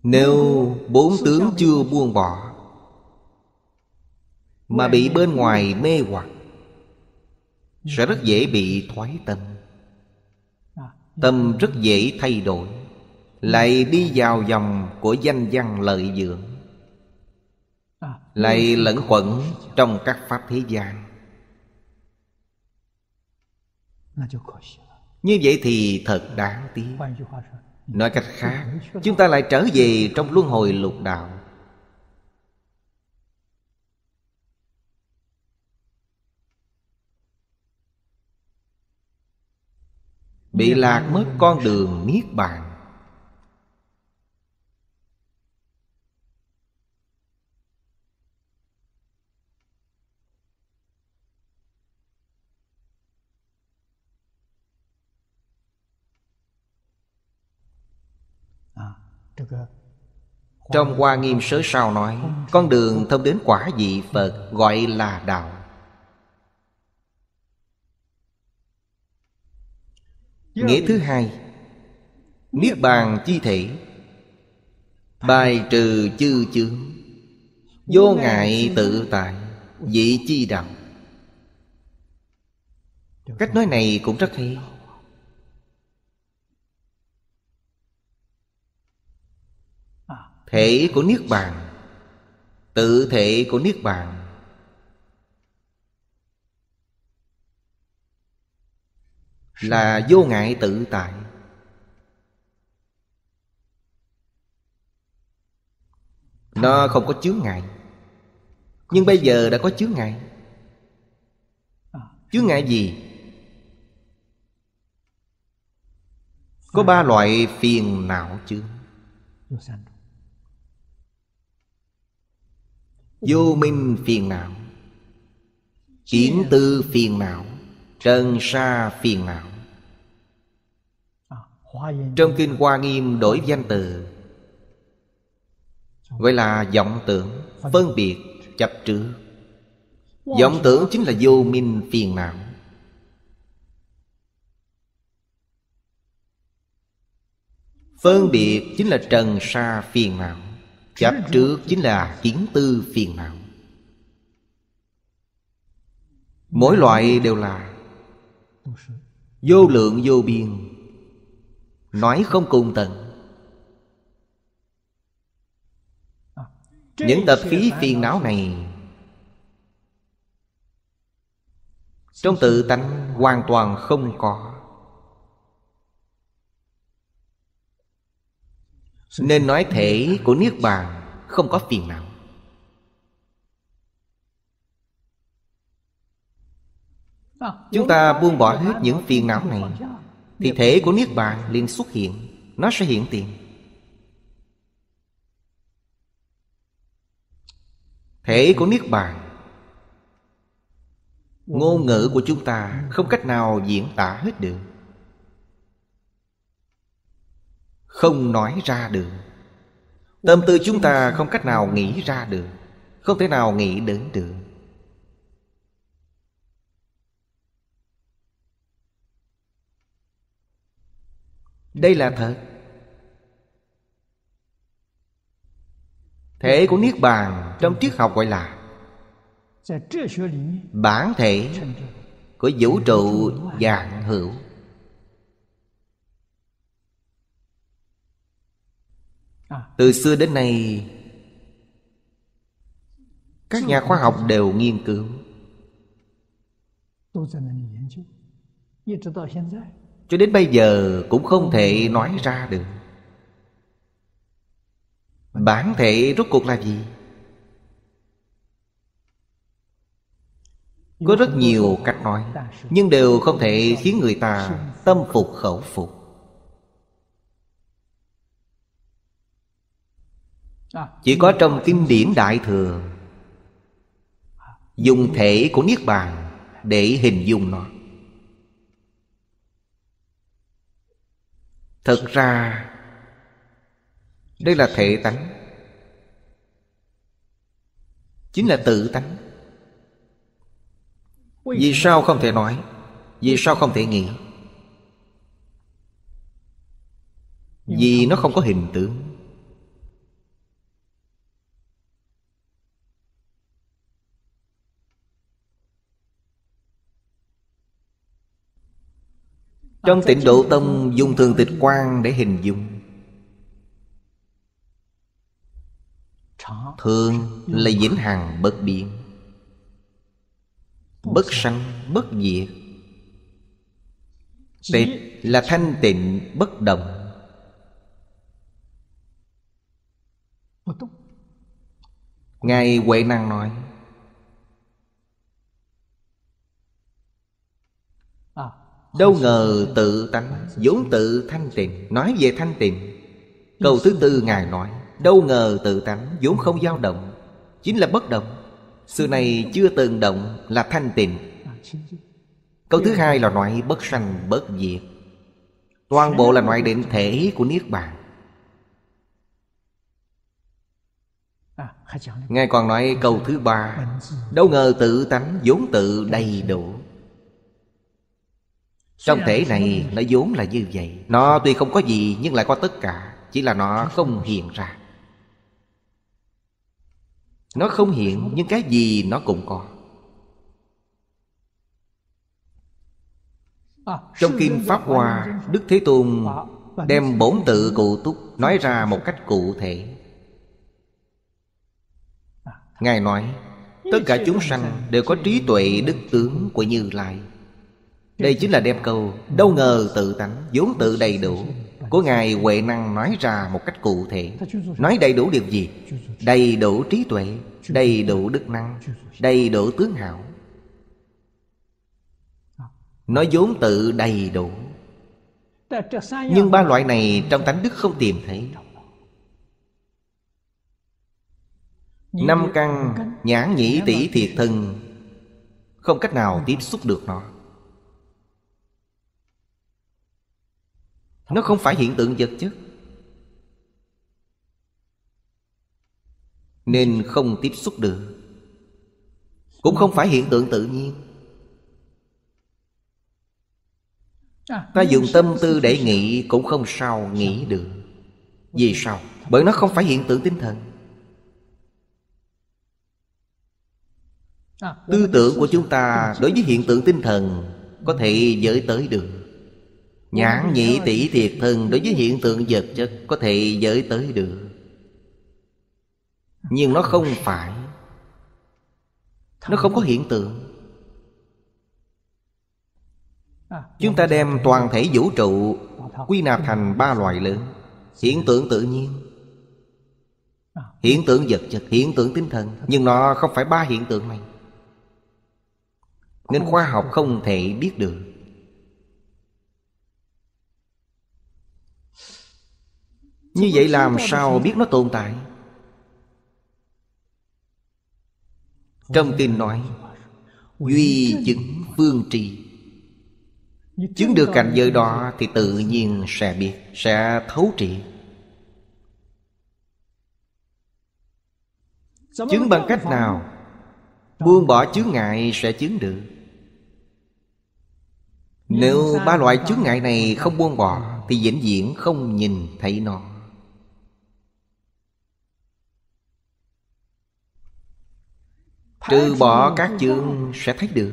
Nếu bốn tướng chưa buông bỏ Mà bị bên ngoài mê hoặc sẽ rất dễ bị thoái tâm à, tâm rất dễ thay đổi lại đi vào dòng của danh văn lợi dưỡng à, lại lẫn quẩn trong các pháp thế gian như vậy thì thật đáng tiếc nói cách khác chúng ta lại trở về trong luân hồi lục đạo bị lạc mất con đường niết bàn à, trong hoa nghiêm sớ sao nói con đường thông đến quả vị phật gọi là đạo Nghĩa thứ hai Niết bàn chi thể Bài trừ chư chướng Vô ngại tự tại vị chi đạo Cách nói này cũng rất hay à. Thể của Niết Bàn Tự thể của Niết Bàn là vô ngại tự tại nó không có chướng ngại nhưng bây giờ đã có chướng ngại chướng ngại gì có ba loại phiền não chướng vô minh phiền não kiến tư phiền não trần sa phiền não trong Kinh Hoa Nghiêm đổi danh từ Gọi là vọng tưởng Phân biệt chập trừ vọng tưởng chính là vô minh phiền não Phân biệt chính là trần sa phiền não Chấp trước chính là kiến tư phiền não Mỗi loại đều là Vô lượng vô biên nói không cùng tận à, những tập khí phiền não này trong tự tánh hoàn toàn không có nên nói thể của niết bàn không có phiền não à, chúng ta buông bỏ hết những phiền não này thì thể của Niết Bàn liền xuất hiện Nó sẽ hiện tiền Thể của Niết Bàn Ngôn ngữ của chúng ta không cách nào diễn tả hết được Không nói ra được Tâm tư chúng ta không cách nào nghĩ ra được Không thể nào nghĩ đến được đây là thật thể của niết bàn trong triết học gọi là bản thể của vũ trụ dạng hữu từ xưa đến nay các nhà khoa học đều nghiên cứu cho đến bây giờ cũng không thể nói ra được bản thể rốt cuộc là gì có rất nhiều cách nói nhưng đều không thể khiến người ta tâm phục khẩu phục chỉ có trong kinh điển đại thừa dùng thể của niết bàn để hình dung nó Thật ra Đây là thể tánh Chính là tự tánh Vì sao không thể nói Vì sao không thể nghĩ Vì nó không có hình tướng Trong tịnh độ tông dùng thường tịch quan để hình dung Thường là vĩnh hằng bất biến Bất sanh, bất diệt Tịch là thanh tịnh bất động Ngài Huệ Năng nói Đâu ngờ tự tánh vốn tự thanh tịnh Nói về thanh tịnh Câu thứ tư Ngài nói Đâu ngờ tự tánh vốn không dao động Chính là bất động Xưa này chưa từng động là thanh tịnh Câu thứ hai là loại bất sanh bất diệt Toàn bộ là loại định thể của Niết Bàn Ngài còn nói câu thứ ba Đâu ngờ tự tánh vốn tự đầy đủ trong thể này nó vốn là như vậy Nó tuy không có gì nhưng lại có tất cả Chỉ là nó không hiện ra Nó không hiện nhưng cái gì nó cũng có Trong Kim Pháp Hoa Đức Thế Tôn đem bổn tự cụ túc Nói ra một cách cụ thể Ngài nói Tất cả chúng sanh đều có trí tuệ đức tướng của Như Lai đây chính là đem câu Đâu ngờ tự tánh vốn tự đầy đủ Của Ngài Huệ Năng nói ra một cách cụ thể Nói đầy đủ điều gì? Đầy đủ trí tuệ Đầy đủ đức năng Đầy đủ tướng hảo nói vốn tự đầy đủ Nhưng ba loại này trong tánh đức không tìm thấy Năm căn nhãn nhĩ tỷ thiệt thân Không cách nào tiếp xúc được nó nó không phải hiện tượng vật chất nên không tiếp xúc được cũng không phải hiện tượng tự nhiên ta dùng tâm tư để nghĩ cũng không sao nghĩ được vì sao bởi nó không phải hiện tượng tinh thần tư tưởng của chúng ta đối với hiện tượng tinh thần có thể giới tới được Nhãn nhị tỷ thiệt thân đối với hiện tượng vật chất Có thể giới tới được Nhưng nó không phải Nó không có hiện tượng Chúng ta đem toàn thể vũ trụ Quy nạp thành ba loại lớn Hiện tượng tự nhiên Hiện tượng vật chất, hiện tượng tinh thần Nhưng nó không phải ba hiện tượng này Nên khoa học không thể biết được Như vậy làm sao biết nó tồn tại Trong kinh nói Duy chứng phương trì Chứng được cảnh giới đó Thì tự nhiên sẽ biết Sẽ thấu trị Chứng bằng cách nào Buông bỏ chướng ngại sẽ chứng được Nếu ba loại chướng ngại này không buông bỏ Thì vĩnh viễn không nhìn thấy nó Trừ bỏ các chương sẽ thấy được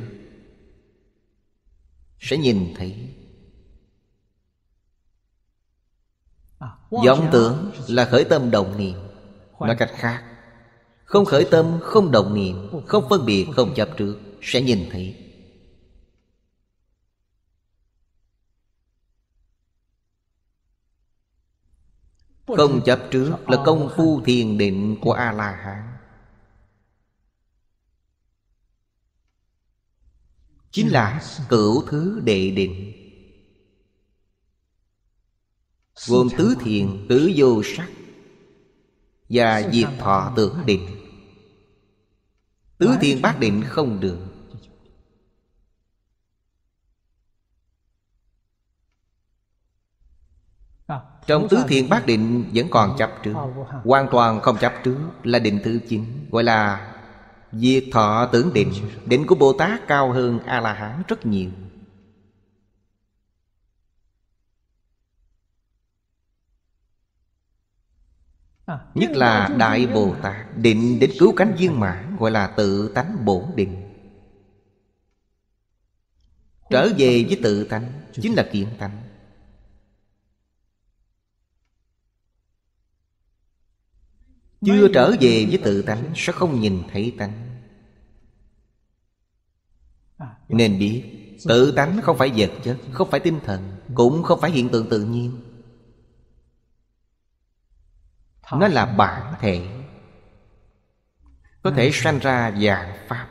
Sẽ nhìn thấy à, vọng tưởng là khởi tâm đồng niệm Nói cách khác Không khởi tâm, không đồng niệm Không phân biệt, không chấp trước Sẽ nhìn thấy Không chấp trước là ờ, công phu thiền định của A-la-hán chính là cửu thứ đệ định gồm tứ thiền tứ vô sắc và diệt thọ tưởng định tứ thiền bát định không được trong tứ thiền bát định vẫn còn chấp trước hoàn toàn không chấp trước là định thứ chín gọi là Việc thọ tưởng định Định của Bồ Tát cao hơn A-la-hán rất nhiều à, Nhất là Đại Bồ Tát Định đến cứu cánh viên mãn Gọi là tự tánh bổn định Trở về với tự tánh Chính là kiện tánh Chưa trở về với tự tánh Sẽ không nhìn thấy tánh Nên biết Tự tánh không phải vật chất Không phải tinh thần Cũng không phải hiện tượng tự nhiên Nó là bản thể Có thể sanh ra dạng pháp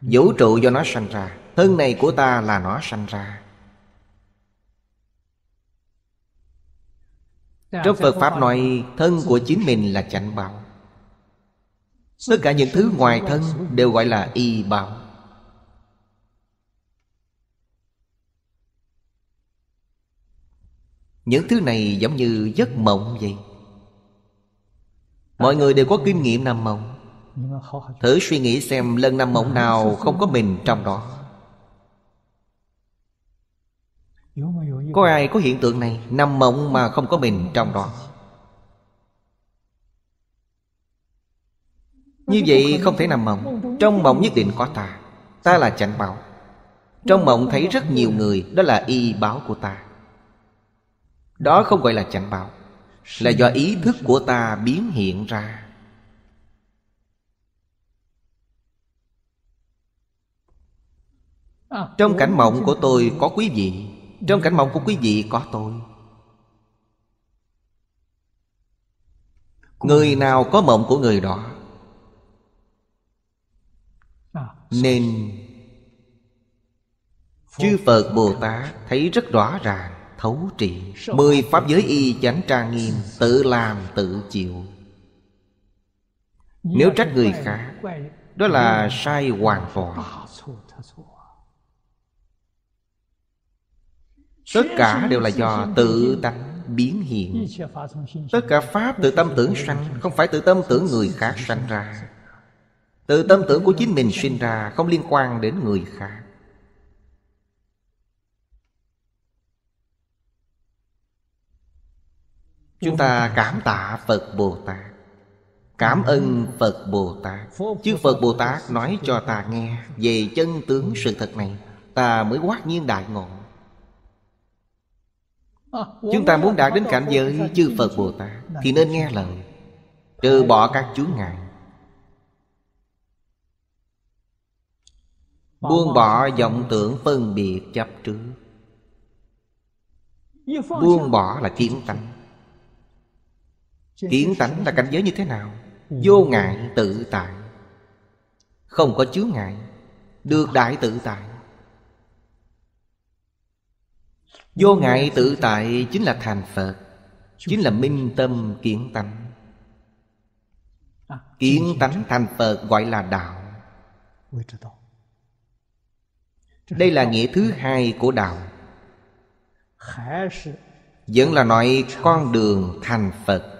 Vũ trụ do nó sanh ra Thân này của ta là nó sanh ra Trong Phật Pháp nói Thân của chính mình là chánh bảo Tất cả những thứ ngoài thân Đều gọi là y bảo Những thứ này giống như giấc mộng vậy Mọi người đều có kinh nghiệm nằm mộng Thử suy nghĩ xem lần nằm mộng nào không có mình trong đó Có ai có hiện tượng này Nằm mộng mà không có mình trong đó Như vậy không thể nằm mộng Trong mộng nhất định có ta Ta là chánh báo Trong mộng thấy rất nhiều người Đó là y báo của ta Đó không gọi là chánh báo Là do ý thức của ta biến hiện ra Trong cảnh mộng của tôi có quý vị trong cảnh mộng của quý vị có tôi Người nào có mộng của người đó à, Nên Chư Phật Bồ Tát thấy rất rõ ràng Thấu trị Mười Pháp giới y chánh trang nghiêm Tự làm tự chịu Nếu trách người khác Đó là sai hoàn toàn tất cả đều là do tự tánh biến hiện tất cả pháp tự tâm tưởng sanh không phải tự tâm tưởng người khác sanh ra tự tâm tưởng của chính mình sinh ra không liên quan đến người khác chúng ta cảm tạ phật bồ tát cảm ơn phật bồ tát chứ phật bồ tát nói cho ta nghe về chân tướng sự thật này ta mới quát nhiên đại ngộ Chúng ta muốn đạt đến cảnh giới chư Phật Bồ Tát Thì nên nghe lời từ bỏ các chướng ngại Buông bỏ vọng tưởng phân biệt chấp trước Buông bỏ là kiến tánh Kiến tánh là cảnh giới như thế nào? Ừ. Vô ngại tự tại Không có chướng ngại Được đại tự tại Vô ngại tự tại chính là thành Phật Chính là minh tâm kiến tánh Kiến tánh thành Phật gọi là đạo Đây là nghĩa thứ hai của đạo Vẫn là nói con đường thành Phật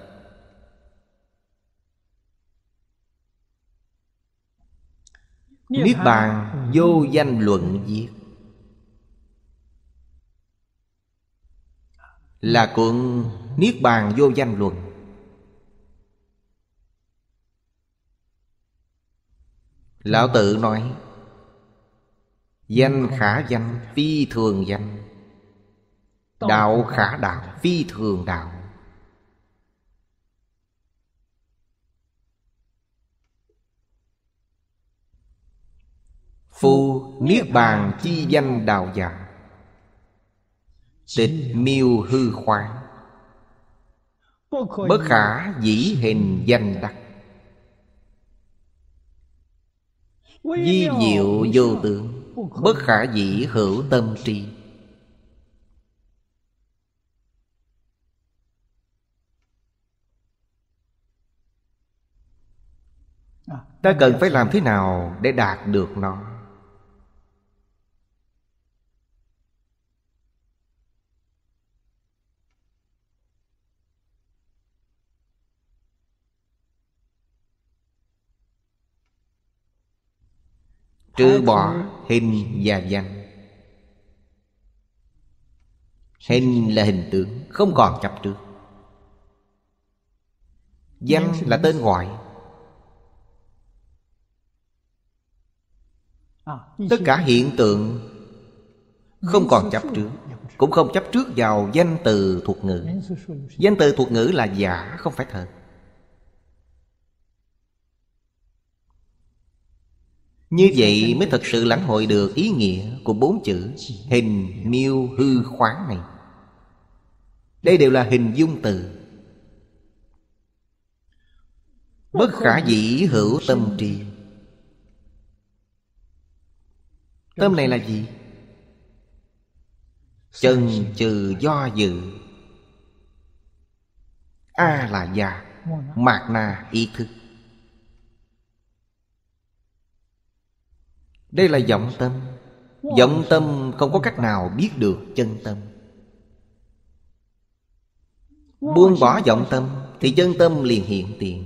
Niết bàn vô danh luận diệt là cuộn Niết Bàn Vô Danh Luận Lão tự nói Danh khả danh phi thường danh Đạo khả đạo phi thường đạo Phu Niết Bàn chi danh đạo giả Tịch miêu hư khoáng Bất khả dĩ hình danh đặc, Di diệu vô tướng Bất khả dĩ hữu tâm tri Ta cần phải làm thế nào để đạt được nó trừ bỏ hình và danh hình là hình tướng không còn chấp trước danh là tên gọi à, tất cả hiện tượng không còn chấp trước cũng không chấp trước vào danh từ thuộc ngữ danh từ thuộc ngữ là giả không phải thật Như vậy mới thật sự lãnh hội được ý nghĩa của bốn chữ Hình miêu hư khoáng này Đây đều là hình dung từ Bất khả dĩ hữu tâm tri Tâm này là gì? Chân trừ do dự A là già Mạc na ý thức Đây là vọng tâm Vọng tâm không có cách nào biết được chân tâm Buông bỏ vọng tâm Thì chân tâm liền hiện tiền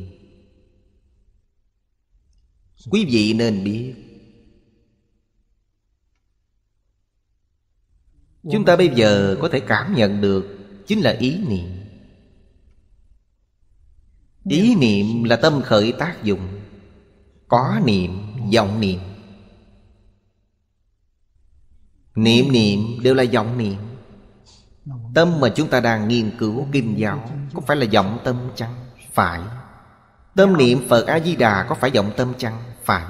Quý vị nên biết Chúng ta bây giờ có thể cảm nhận được Chính là ý niệm Ý niệm là tâm khởi tác dụng Có niệm, vọng niệm Niệm niệm đều là vọng niệm Tâm mà chúng ta đang nghiên cứu kinh giáo Có phải là vọng tâm chăng? Phải Tâm niệm Phật A-di-đà có phải vọng tâm chăng? Phải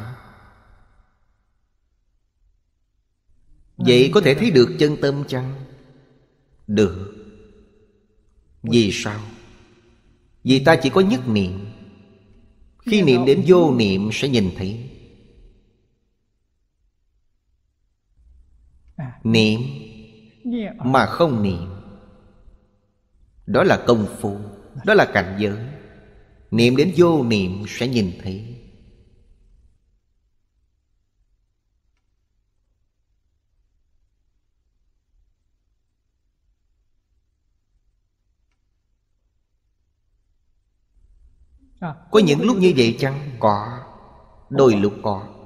Vậy có thể thấy được chân tâm chăng? Được Vì sao? Vì ta chỉ có nhất niệm Khi niệm đến vô niệm sẽ nhìn thấy niệm dạ. mà không niệm đó là công phu đó là cảnh giới niệm đến vô niệm sẽ nhìn thấy à, có những lúc như vậy chăng có đôi lúc có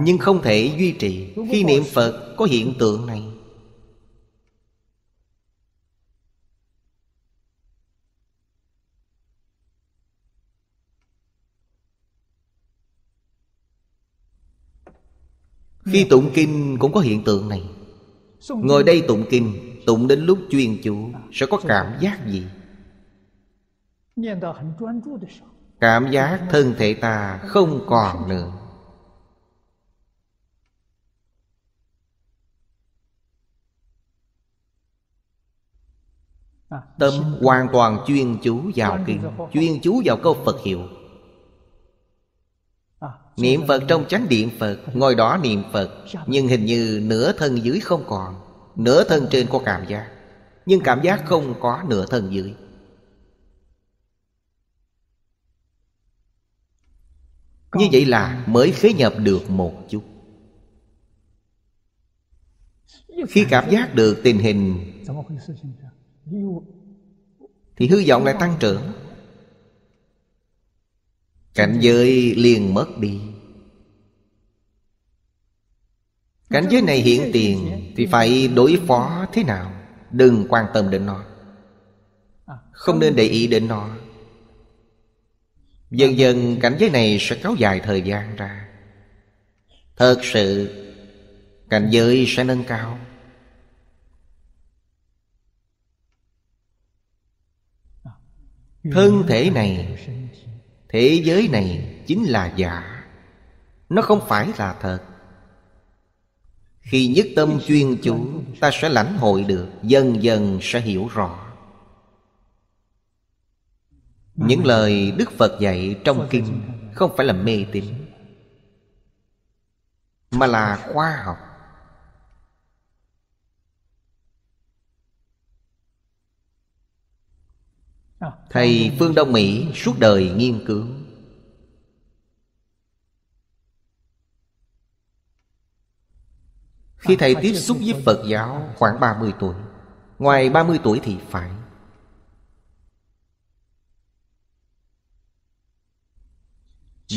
nhưng không thể duy trì khi niệm phật có hiện tượng này khi tụng kinh cũng có hiện tượng này ngồi đây tụng kinh tụng đến lúc chuyên chủ sẽ có cảm giác gì cảm giác thân thể ta không còn nữa À, Tâm hoàn toàn chuyên chú vào kinh Chuyên chú vào câu Phật hiệu à, Niệm Phật trong chánh điện Phật Ngồi đó niệm Phật dạ. Nhưng hình như nửa thân dưới không còn Nửa thân trên có cảm giác Nhưng cảm giác không có nửa thân dưới Như vậy là ừ. mới khế nhập được một chút Khi cảm giác được tình hình dạ, thì hư vọng lại tăng trưởng cảnh giới liền mất đi cảnh giới này hiện tiền thì phải đối phó thế nào đừng quan tâm đến nó không nên để ý đến nó dần dần cảnh giới này sẽ kéo dài thời gian ra thật sự cảnh giới sẽ nâng cao thân thể này thế giới này chính là giả nó không phải là thật khi nhất tâm chuyên chủ ta sẽ lãnh hội được dần dần sẽ hiểu rõ những lời đức phật dạy trong kinh không phải là mê tín mà là khoa học thầy phương đông mỹ suốt đời nghiên cứu Khi thầy tiếp xúc với Phật giáo khoảng 30 tuổi Ngoài 30 tuổi thì phải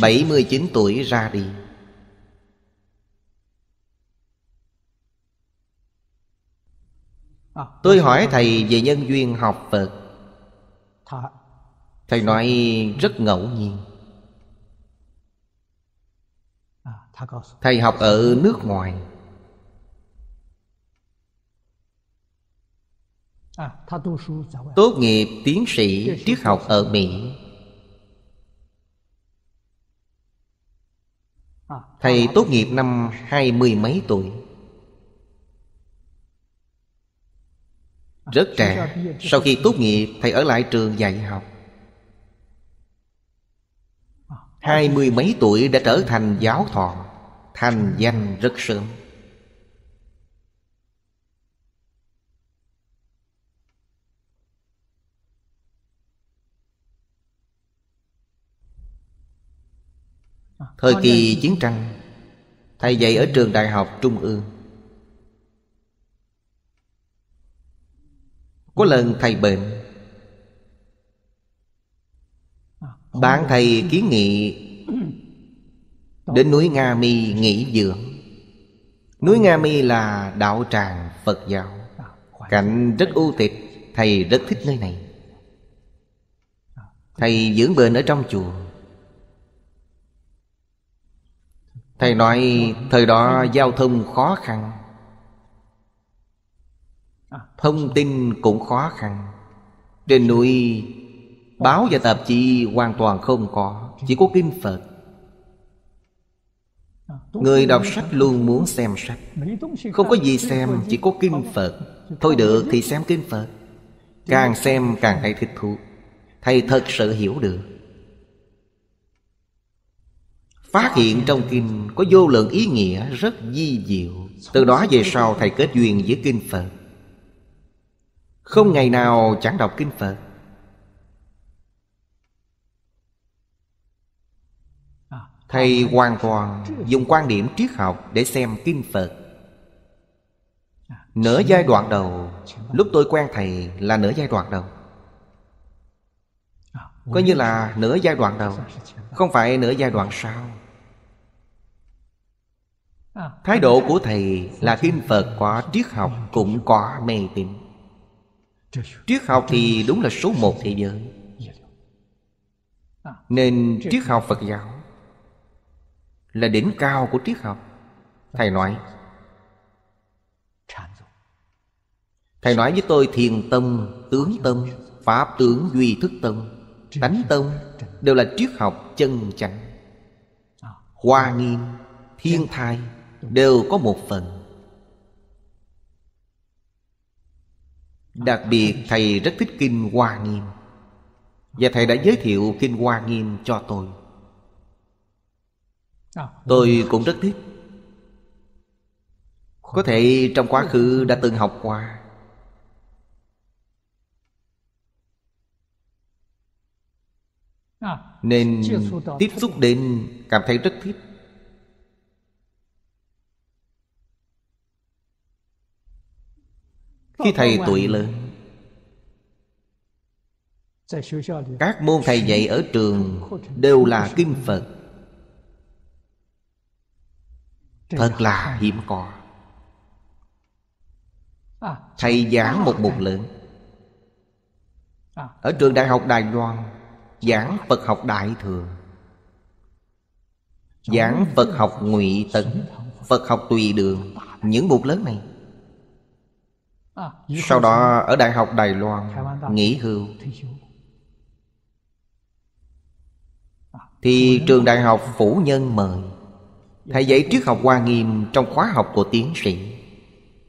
bảy mươi chín tuổi ra đi Tôi hỏi thầy về nhân duyên học Phật thầy nói rất ngẫu nhiên à, thầy học ở nước ngoài à, tốt nghiệp tiến sĩ triết học ở mỹ à, thầy tốt nghiệp năm hai mươi mấy tuổi Rất trẻ Sau khi tốt nghiệp Thầy ở lại trường dạy học Hai mươi mấy tuổi đã trở thành giáo thọ Thành danh rất sớm Thời kỳ chiến tranh Thầy dạy ở trường đại học Trung ương Có lần thầy bệnh Bạn thầy kiến nghị Đến núi Nga Mi nghỉ dưỡng Núi Nga Mi là đạo tràng Phật giáo Cảnh rất ưu tịch Thầy rất thích nơi này Thầy dưỡng bệnh ở trong chùa Thầy nói thời đó giao thông khó khăn Thông tin cũng khó khăn Trên núi Báo và tạp chí hoàn toàn không có Chỉ có kinh Phật Người đọc sách luôn muốn xem sách Không có gì xem chỉ có kinh Phật Thôi được thì xem kinh Phật Càng xem càng hay thích thú Thầy thật sự hiểu được Phát hiện trong kinh có vô lượng ý nghĩa rất di diệu Từ đó về sau thầy kết duyên với kinh Phật không ngày nào chẳng đọc kinh Phật Thầy hoàn toàn dùng quan điểm triết học để xem kinh Phật Nửa giai đoạn đầu Lúc tôi quen thầy là nửa giai đoạn đầu Coi như là nửa giai đoạn đầu Không phải nửa giai đoạn sau Thái độ của thầy là kinh Phật có triết học cũng có mê tín triết học thì đúng là số một thế giới nên triết học phật giáo là đỉnh cao của triết học thầy nói thầy nói với tôi thiền tâm tướng tâm pháp tướng duy thức tâm tánh tâm đều là triết học chân chánh hoa nghiêm thiên thai đều có một phần Đặc biệt thầy rất thích Kinh Hoa Nghiêm Và thầy đã giới thiệu Kinh Hoa Nghiêm cho tôi à, Tôi cũng rất thích Có thể trong quá khứ đã từng học qua à, Nên tiếp xúc đến cảm thấy rất thích Khi thầy tuổi lớn Các môn thầy dạy ở trường Đều là kinh Phật Thật là hiếm có Thầy giảng một mục lớn Ở trường đại học Đài Loan Giảng Phật học Đại Thừa Giảng Phật học Ngụy Tấn Phật học Tùy Đường Những mục lớn này Ờ, Sau đó ở Đại học Đài Loan Nghỉ hưu ờ, Thì trường đại học phủ nhân mời dạ, Thầy dạ, dạy dạ. triết học hoa nghiêm trong khóa học của tiến sĩ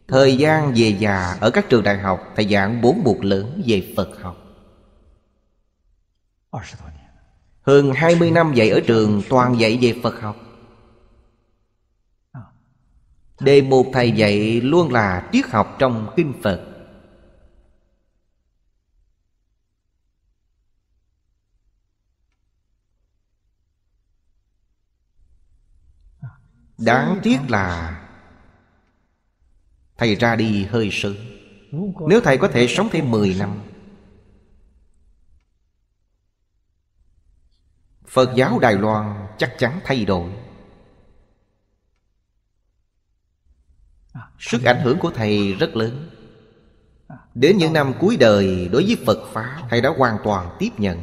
Thời gian về già ở các trường đại học Thầy giảng bốn buộc lớn về Phật học ờ, Hơn 20 năm dạy ở trường toàn dạy về Phật học Đề mục thầy dạy luôn là triết học trong kinh Phật Đáng tiếc là Thầy ra đi hơi sớm Nếu thầy có thể sống thêm 10 năm Phật giáo Đài Loan chắc chắn thay đổi Sức ảnh hưởng của Thầy rất lớn Đến những năm cuối đời đối với Phật Pháp Thầy đã hoàn toàn tiếp nhận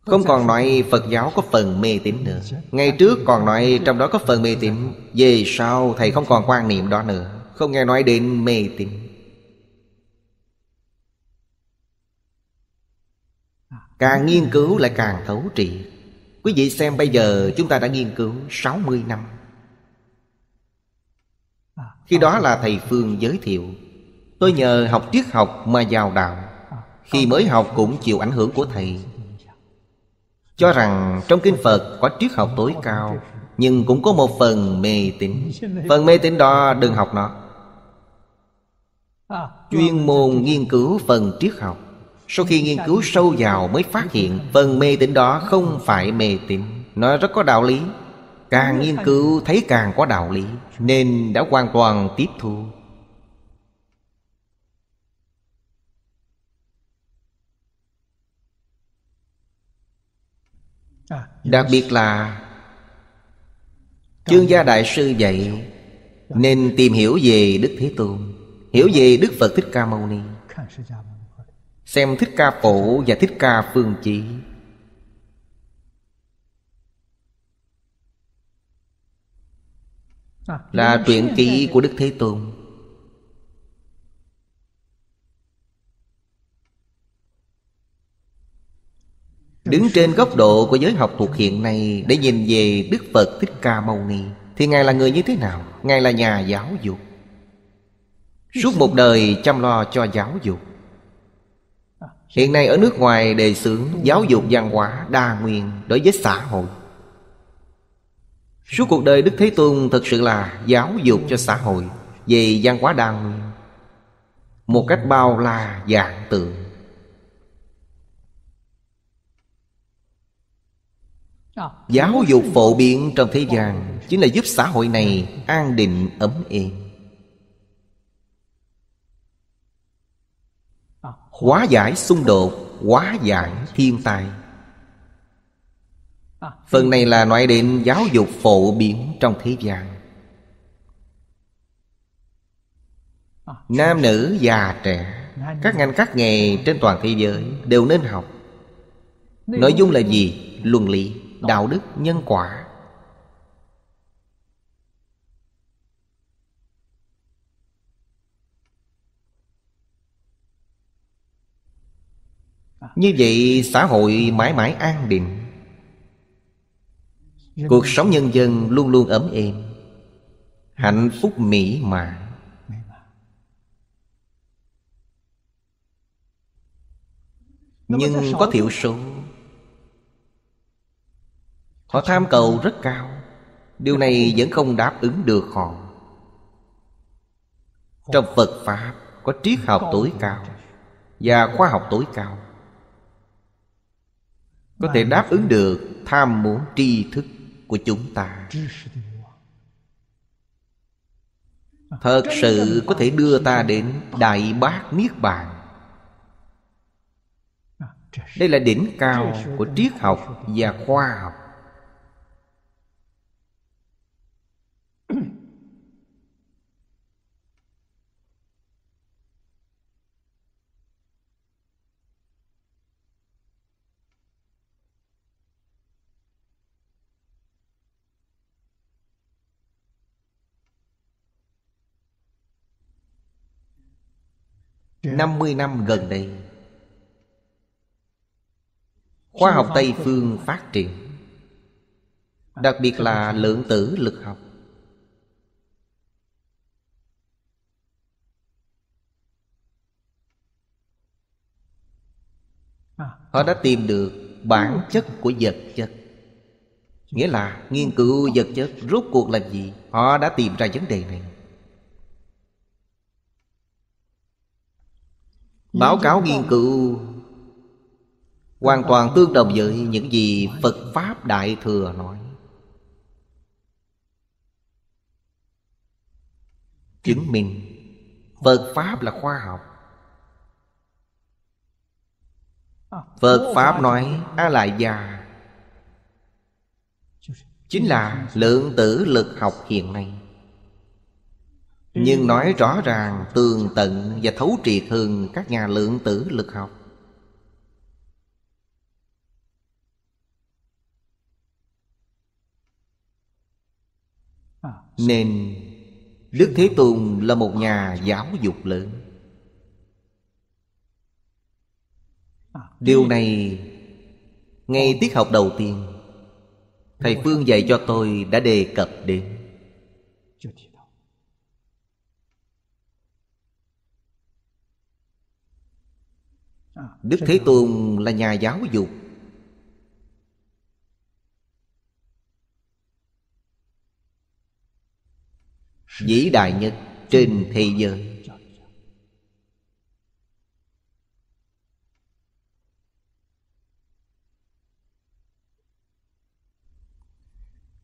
Không còn nói Phật giáo có phần mê tín nữa Ngày trước còn nói trong đó có phần mê tín Về sau Thầy không còn quan niệm đó nữa Không nghe nói đến mê tín Càng nghiên cứu lại càng thấu trị Quý vị xem bây giờ chúng ta đã nghiên cứu 60 năm khi đó là thầy Phương giới thiệu Tôi nhờ học triết học mà vào đạo Khi mới học cũng chịu ảnh hưởng của thầy Cho rằng trong kinh Phật có triết học tối cao Nhưng cũng có một phần mê tín Phần mê tín đó đừng học nó Chuyên môn nghiên cứu phần triết học Sau khi nghiên cứu sâu vào mới phát hiện Phần mê tín đó không phải mê tín Nó rất có đạo lý Càng nghiên cứu thấy càng có đạo lý Nên đã hoàn toàn tiếp thu à, Đặc biệt là Chương gia đại sư dạy dạ. Nên tìm hiểu về Đức Thế Tôn Hiểu dạ. về Đức Phật Thích Ca Mâu Ni Xem Thích Ca Phổ và Thích Ca Phương chỉ. Là truyện ký của Đức Thế Tôn Đứng trên góc độ của giới học thuộc hiện nay Để nhìn về Đức Phật Thích Ca Mâu Ni Thì Ngài là người như thế nào? Ngài là nhà giáo dục Suốt một đời chăm lo cho giáo dục Hiện nay ở nước ngoài đề xướng giáo dục văn hóa đa nguyên đối với xã hội Suốt cuộc đời Đức Thế Tôn thật sự là giáo dục cho xã hội Về văn hóa đa nguyên Một cách bao la dạng tượng Giáo dục phổ biến trong thế gian Chính là giúp xã hội này an định ấm êm Hóa giải xung đột Hóa giải thiên tai Phần này là nói đến giáo dục phổ biến trong thế gian Nam nữ già trẻ Các ngành các nghề trên toàn thế giới đều nên học Nội dung là gì? Luân lý, đạo đức, nhân quả Như vậy xã hội mãi mãi an định cuộc sống nhân dân luôn luôn ấm êm hạnh phúc mỹ mãn nhưng có thiểu số họ tham cầu rất cao điều này vẫn không đáp ứng được họ trong phật pháp có triết học tối cao và khoa học tối cao có thể đáp ứng được tham muốn tri thức của chúng ta thật sự có thể đưa ta đến đại bác niết bàn à, đây là đỉnh cao của triết học và khoa học 50 dạ. năm gần đây Khoa học Tây Phương phát triển Đặc biệt là lượng tử lực học à. Họ đã tìm được bản ừ. chất của vật chất Nghĩa là nghiên cứu vật chất rốt cuộc là gì Họ đã tìm ra vấn đề này Báo cáo nghiên cứu Hoàn toàn tương đồng với những gì Phật Pháp Đại Thừa nói Chứng minh Phật Pháp là khoa học à, Phật Pháp nói A-lại-già Chính là lượng tử lực học hiện nay nhưng nói rõ ràng tường tận và thấu triệt hơn các nhà lượng tử lực học nên đức thế tôn là một nhà giáo dục lớn điều này ngay tiết học đầu tiên thầy phương dạy cho tôi đã đề cập đến đức thế tôn là nhà giáo dục vĩ đại nhất trên thế giới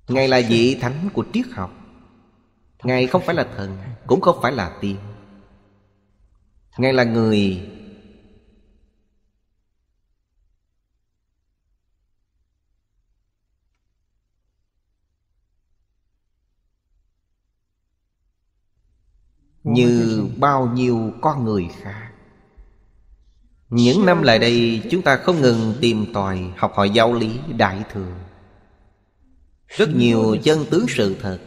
ngài là vị thánh của triết học ngài không phải là thần cũng không phải là tiên ngài là người như bao nhiêu con người khác những năm lại đây chúng ta không ngừng tìm tòi học hỏi giáo lý đại thừa Rất nhiều chân tướng sự thật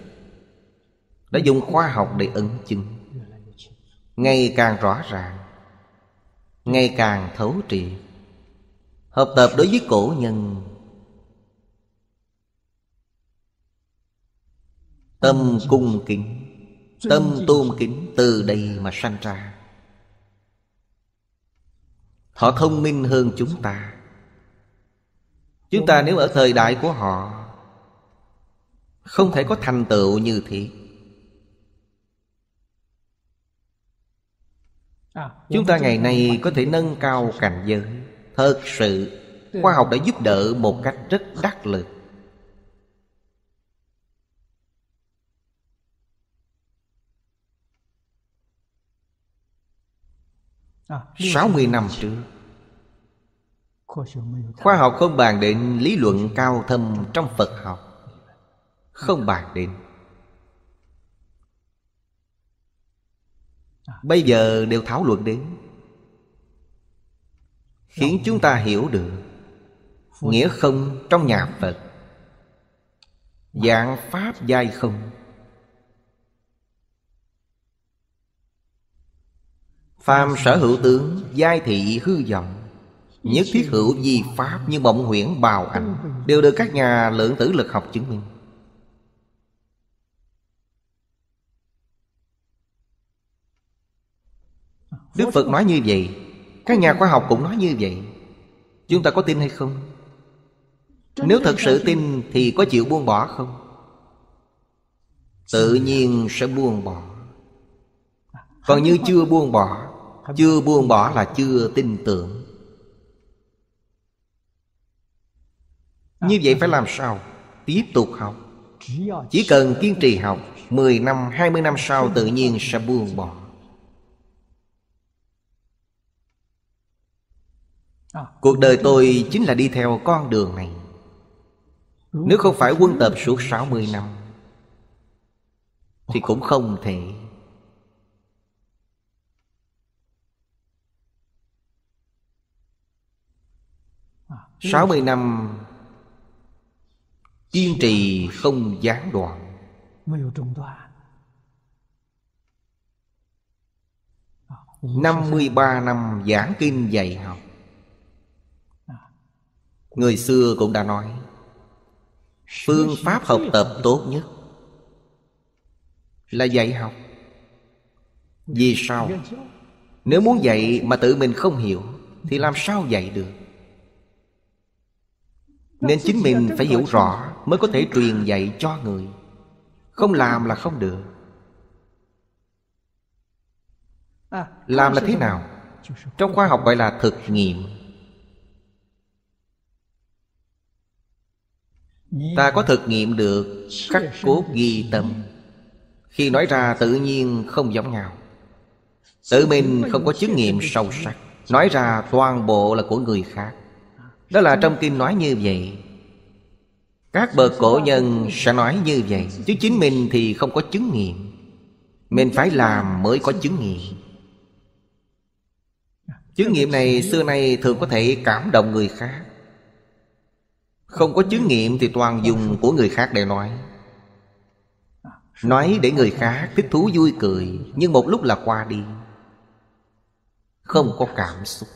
Đã dùng khoa học để ứng chứng Ngày càng rõ ràng Ngày càng thấu triệt Hợp tập đối với cổ nhân Tâm cung kính Tâm tôn kính từ đây mà sanh ra Họ thông minh hơn chúng ta Chúng ta nếu ở thời đại của họ Không thể có thành tựu như thế à, Chúng ta ngày nay có thể nâng cao cảnh giới Thật sự Khoa học đã giúp đỡ một cách rất đắc lực 60 à, năm trước Khoa học không bàn đến lý luận cao thâm trong Phật học Không bàn đến à. Bây giờ đều thảo luận đến Khiến chúng ta hiểu được Nghĩa không trong nhà Phật Dạng Pháp dai không Phàm sở hữu tướng Giai thị hư vọng Nhất thiết hữu di pháp như mộng huyễn bào ảnh Đều được các nhà lượng tử lực học chứng minh Đức Phật nói như vậy Các nhà khoa học cũng nói như vậy Chúng ta có tin hay không? Nếu thật sự tin thì có chịu buông bỏ không? Tự nhiên sẽ buông bỏ Còn như chưa buông bỏ chưa buông bỏ là chưa tin tưởng à, Như vậy ừ. phải làm sao? Tiếp tục học Chỉ cần kiên trì học 10 năm, 20 năm sau tự nhiên sẽ buông bỏ à, Cuộc đời ừ. tôi chính là đi theo con đường này Nếu không phải quân tập suốt 60 năm Thì cũng không thể 60 năm Kiên trì không gián đoạn năm mươi ba năm giảng kinh dạy học Người xưa cũng đã nói Phương pháp học tập tốt nhất Là dạy học Vì sao? Nếu muốn dạy mà tự mình không hiểu Thì làm sao dạy được nên chính mình phải hiểu rõ Mới có thể truyền dạy cho người Không làm là không được Làm là thế nào? Trong khoa học gọi là thực nghiệm Ta có thực nghiệm được khắc cốt ghi tâm Khi nói ra tự nhiên không giống nhau Tự mình không có chứng nghiệm sâu sắc Nói ra toàn bộ là của người khác đó là trong kinh nói như vậy Các bậc cổ nhân sẽ nói như vậy Chứ chính mình thì không có chứng nghiệm Mình phải làm mới có chứng nghiệm Chứng nghiệm này xưa nay thường có thể cảm động người khác Không có chứng nghiệm thì toàn dùng của người khác để nói Nói để người khác thích thú vui cười Nhưng một lúc là qua đi Không có cảm xúc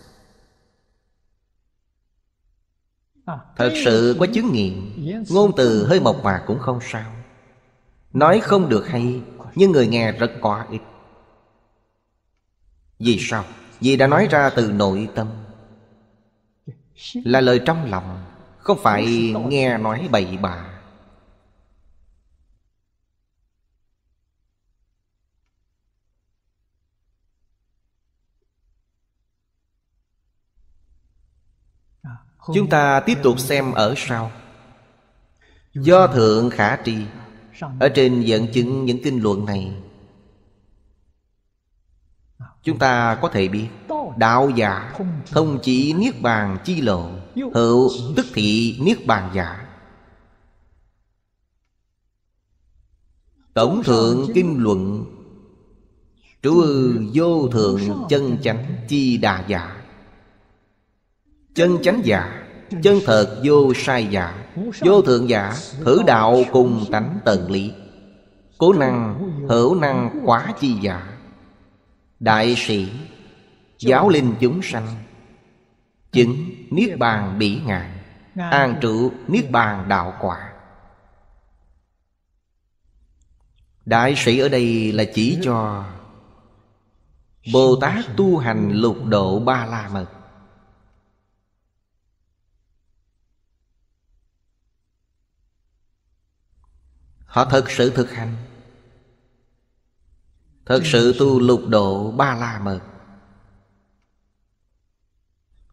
À, Thật sự có chứng nghiệm Ngôn từ hơi mộc mạc cũng không sao Nói không được hay Nhưng người nghe rất quá ít Vì sao? Vì đã nói ra từ nội tâm Là lời trong lòng Không phải nghe nói bậy bạ Chúng ta tiếp tục xem ở sau Do Thượng Khả trì Ở trên dẫn chứng những kinh luận này Chúng ta có thể biết Đạo giả Thông chỉ Niết Bàn chi lộ Hữu tức thị Niết Bàn giả Tổng thượng kinh luận Trú ư vô thượng chân chánh chi đà giả chân chánh giả chân thật vô sai giả vô thượng giả thử đạo cùng tánh tận lý cố năng hữu năng quá chi giả đại sĩ giáo linh chúng sanh chứng niết bàn bỉ ngạn an trụ niết bàn đạo quả đại sĩ ở đây là chỉ cho bồ tát tu hành lục độ ba la mật họ thật sự thực hành thật sự tu lục độ ba la mật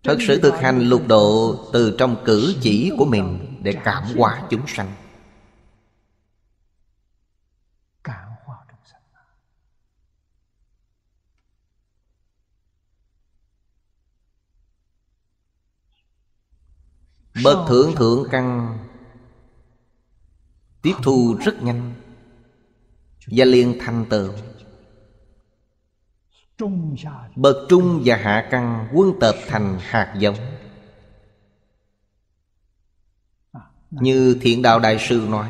thật sự thực hành lục độ từ trong cử chỉ của mình để cảm hóa chúng sanh Bất thưởng thượng căn tiếp thu rất nhanh và liền thành tựu bậc trung và hạ căn quân tập thành hạt giống như thiện đạo đại sư nói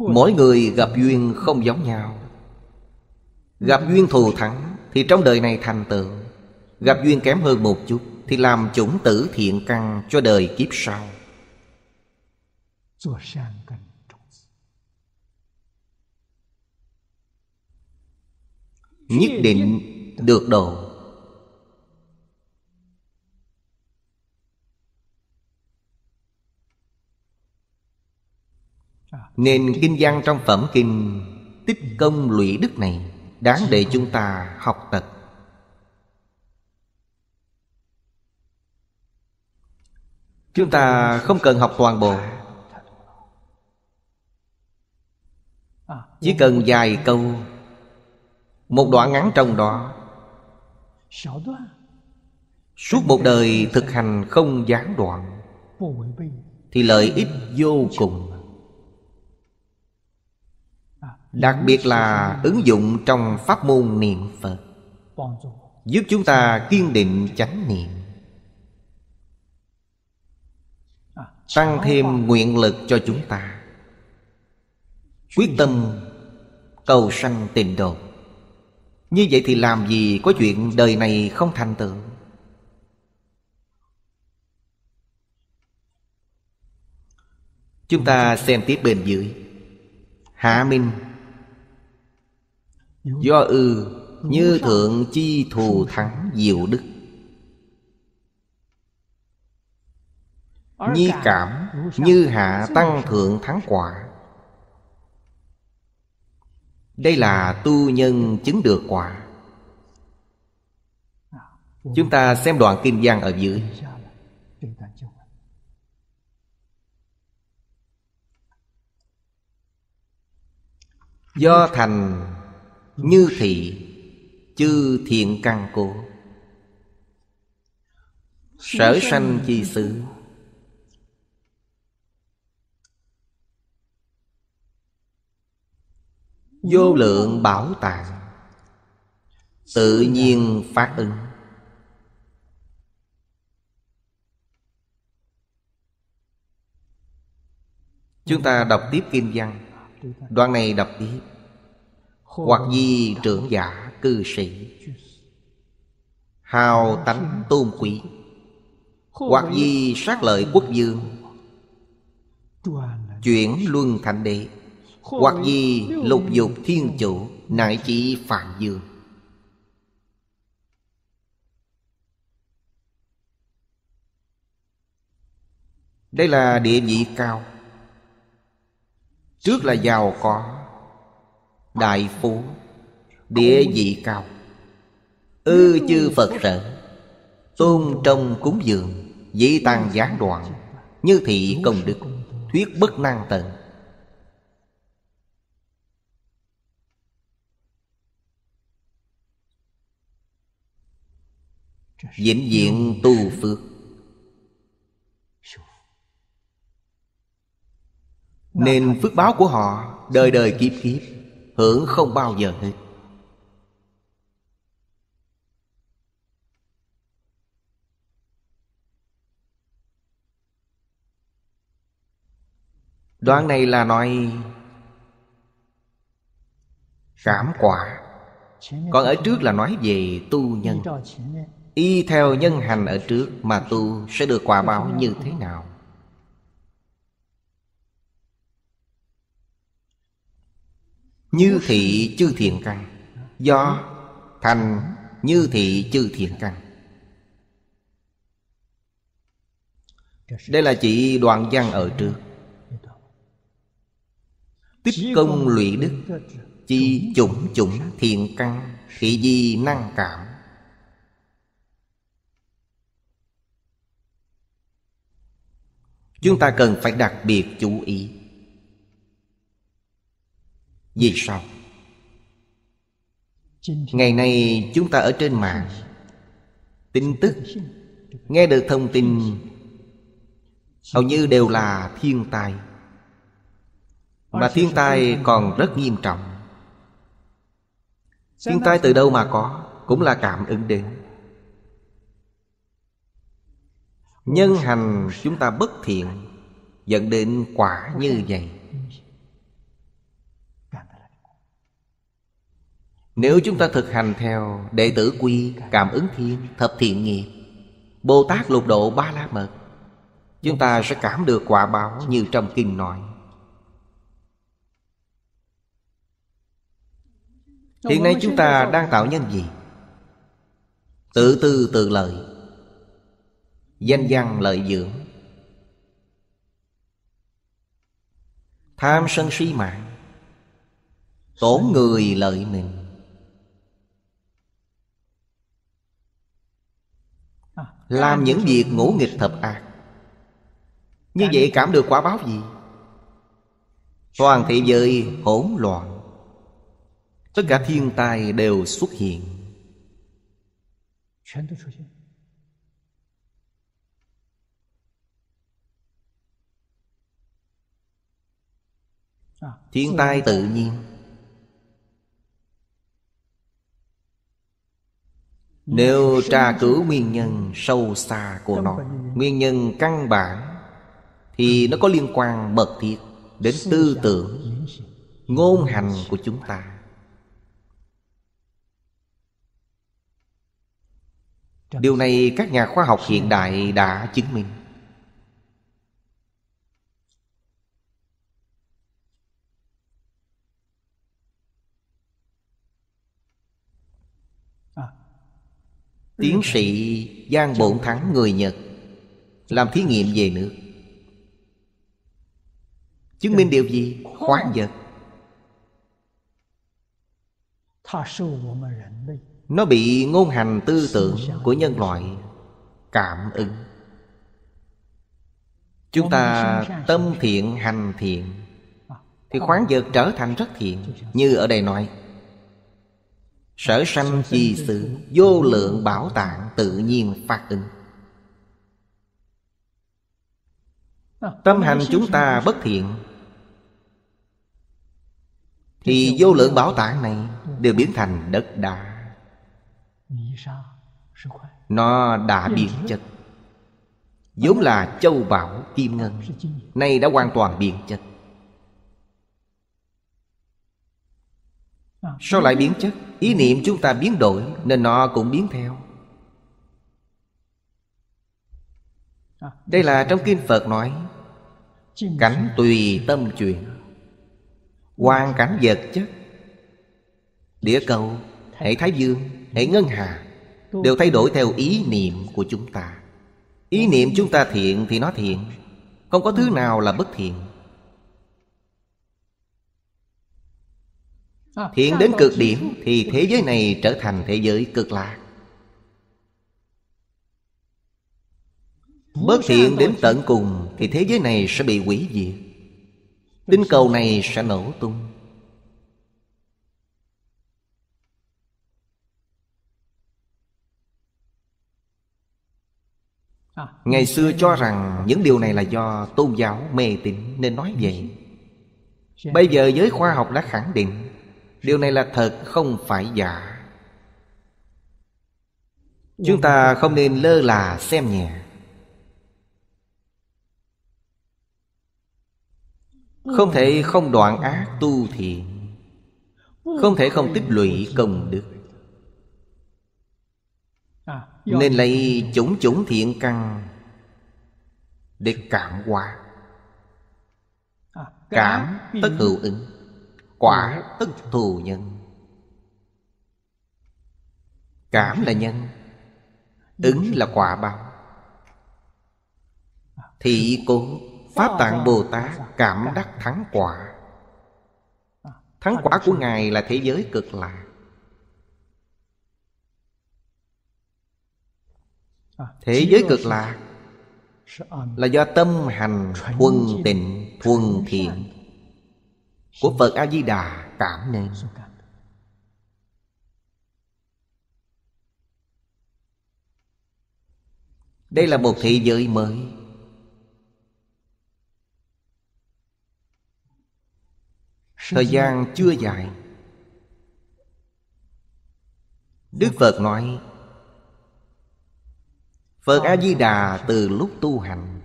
mỗi người gặp duyên không giống nhau gặp duyên thù thắng thì trong đời này thành tựu gặp duyên kém hơn một chút thì làm chủng tử thiện căn cho đời kiếp sau nhất định được độ Nên kinh văn trong phẩm kinh Tích công lụy đức này Đáng để chúng ta học tập Chúng ta không cần học toàn bộ chỉ cần vài câu một đoạn ngắn trong đó suốt một đời thực hành không gián đoạn thì lợi ích vô cùng đặc biệt là ứng dụng trong pháp môn niệm phật giúp chúng ta kiên định chánh niệm tăng thêm nguyện lực cho chúng ta quyết tâm cầu sanh tịnh độ như vậy thì làm gì có chuyện đời này không thành tựu Chúng ta xem tiếp bên dưới Hạ Minh Do ư như thượng chi thù thắng diệu đức Nhi cảm như hạ tăng thượng thắng quả đây là tu nhân chứng được quả Chúng ta xem đoạn kinh văn ở dưới Do thành như thị chư thiện căn cố Sở sanh chi xứ Vô lượng bảo tàng Tự nhiên phát ứng Chúng ta đọc tiếp Kim Văn Đoạn này đọc tiếp Hoặc di trưởng giả cư sĩ Hào tánh tôn quý Hoặc di sát lợi quốc dương Chuyển luân thành đệ hoặc gì lục dục thiên chủ chỉ phạm dương Đây là địa vị cao Trước là giàu có Đại phú Địa vị cao Ư ừ, chư Phật sở Tôn trong cúng dường Dĩ tăng gián đoạn Như thị công đức Thuyết bất năng tận vĩnh viễn tu phước nên phước báo của họ đời đời kiếp kiếp hưởng không bao giờ hết đoạn này là nói cảm quả còn ở trước là nói về tu nhân Y theo nhân hành ở trước mà tu sẽ được quả báo như thế nào? Như thị chư thiền căn Do thành như thị chư thiền căn Đây là chỉ đoạn văn ở trước Tích công lụy đức Chi chủng chủng thiền căn Thị di năng cảm chúng ta cần phải đặc biệt chú ý vì sao ngày nay chúng ta ở trên mạng tin tức nghe được thông tin hầu như đều là thiên tai mà thiên tai còn rất nghiêm trọng thiên tai từ đâu mà có cũng là cảm ứng đến Nhân hành chúng ta bất thiện Dẫn đến quả như vậy Nếu chúng ta thực hành theo Đệ tử quy Cảm ứng thiên Thập thiện nghiệp Bồ Tát lục độ ba la mật Chúng ta sẽ cảm được quả báo Như trong kinh nói Hiện nay chúng ta đang tạo nhân gì? Tự tư tự lợi Danh văn lợi dưỡng Tham sân si mạng Tổn người lợi mình Làm những việc ngũ nghịch thập ác Như vậy cảm được quả báo gì? Toàn thị giới hỗn loạn Tất cả thiên tai đều xuất hiện thiên tai tự nhiên nếu tra cứu nguyên nhân sâu xa của nó nguyên nhân căn bản thì ừ. nó có liên quan mật thiết đến tư tưởng ngôn hành của chúng ta điều này các nhà khoa học hiện đại đã chứng minh Tiến sĩ Giang Bổn Thắng người Nhật Làm thí nghiệm về nước Chứng minh điều gì? Khoáng vật Nó bị ngôn hành tư tưởng của nhân loại Cảm ứng Chúng ta tâm thiện hành thiện Thì khoáng vật trở thành rất thiện Như ở đây nói Sở sanh chi sự Vô lượng bảo tạng tự nhiên phát ứng Tâm hành chúng ta bất thiện Thì vô lượng bảo tạng này Đều biến thành đất đá Nó đã biến chất vốn là châu bảo kim ngân nay đã hoàn toàn biến chất sao lại biến chất ý niệm chúng ta biến đổi nên nó cũng biến theo đây là trong kinh phật nói cảnh tùy tâm chuyển quan cảnh vật chất địa cầu hệ thái dương hệ ngân hà đều thay đổi theo ý niệm của chúng ta ý niệm chúng ta thiện thì nó thiện không có thứ nào là bất thiện Thiện đến cực điểm Thì thế giới này trở thành thế giới cực lạc Bất thiện đến tận cùng Thì thế giới này sẽ bị hủy diệt Tinh cầu này sẽ nổ tung Ngày xưa cho rằng những điều này là do tôn giáo mê tín nên nói vậy Bây giờ giới khoa học đã khẳng định điều này là thật không phải giả chúng ta không nên lơ là xem nhẹ không thể không đoạn ác tu thiện không thể không tích lũy công đức nên lấy chủng chủng thiện căn để cảm hóa cảm tất hữu ứng quả tức thù nhân cảm là nhân ứng là quả báo thị cố pháp tạng ờ, bồ tát cảm đắc thắng quả thắng quả của ngài là thế giới cực lạ thế giới cực lạ là do tâm hành thuần tịnh thuần thiện của Phật A Di Đà cảm nên Đây là một thế giới mới Thời gian chưa dài Đức Phật nói Phật A Di Đà từ lúc tu hành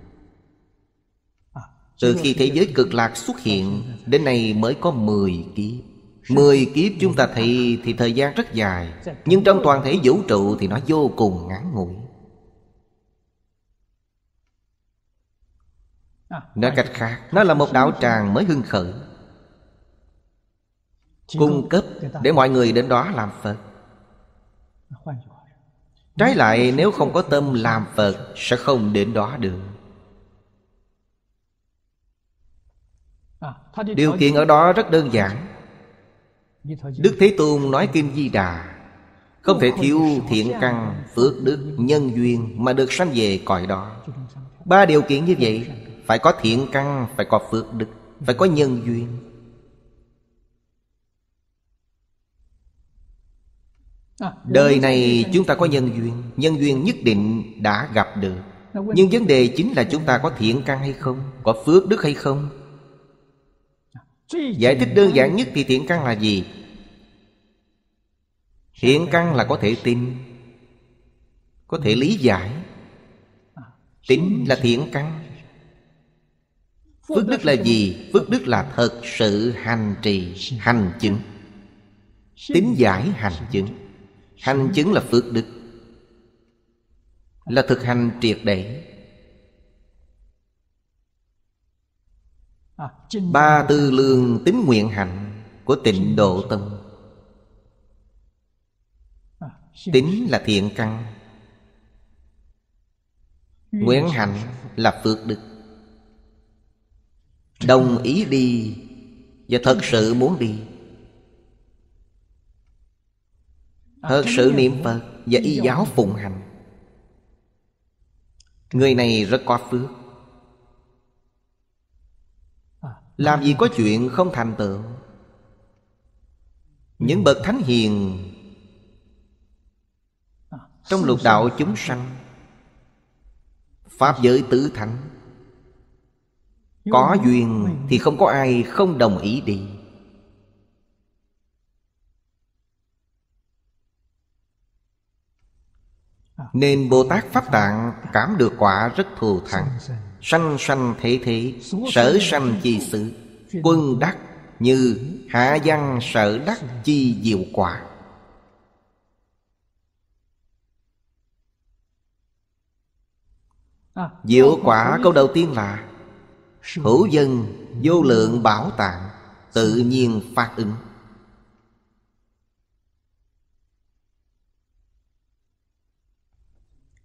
từ khi thế giới cực lạc xuất hiện Đến nay mới có 10 kiếp 10 kiếp chúng ta thấy thì thời gian rất dài Nhưng trong toàn thể vũ trụ thì nó vô cùng ngắn ngủi Nói cách khác Nó là một đạo tràng mới hưng khởi Cung cấp để mọi người đến đó làm Phật Trái lại nếu không có tâm làm Phật Sẽ không đến đó được À, điều kiện ở đó rất đơn giản đức thế tôn nói kim di đà không thể thiếu thiện căn phước đức nhân duyên mà được sanh về cõi đó ba điều kiện như vậy phải có thiện căn phải có phước đức phải có nhân duyên à, đời này chúng ta có nhân duyên nhân duyên nhất định đã gặp được nhưng vấn đề chính là chúng ta có thiện căn hay không có phước đức hay không Giải thích đơn giản nhất thì thiện căn là gì? Thiện căn là có thể tin Có thể lý giải Tính là thiện căn Phước đức là gì? Phước đức là thật sự hành trì, hành chứng Tính giải hành chứng Hành chứng là phước đức Là thực hành triệt để ba tư lương tính nguyện hạnh của tịnh độ tâm à, tính là thiện căn nguyện hạnh là phước đức đồng ý đi và thật sự muốn đi à, thật sự niệm phật và y giáo phụng hành người này rất có phước Làm gì có chuyện không thành tựu Những bậc thánh hiền Trong lục đạo chúng sanh Pháp giới tứ thánh Có duyên thì không có ai không đồng ý đi Nên Bồ Tát Pháp Tạng cảm được quả rất thù thắng sanh sanh thế thế sở sanh chi sự quân đắc như hạ văn sở đắc chi diệu quả diệu quả câu đầu tiên là hữu dân vô lượng bảo tạng tự nhiên phát ứng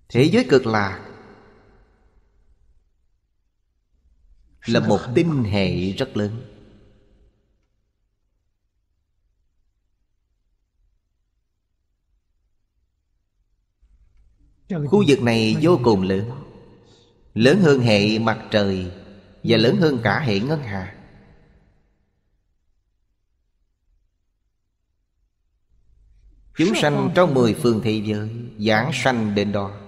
thế giới cực lạc là một tinh hệ rất lớn khu vực này vô cùng lớn lớn hơn hệ mặt trời và lớn hơn cả hệ ngân hà chúng sanh trong mười phương thế giới giảng sanh đến đó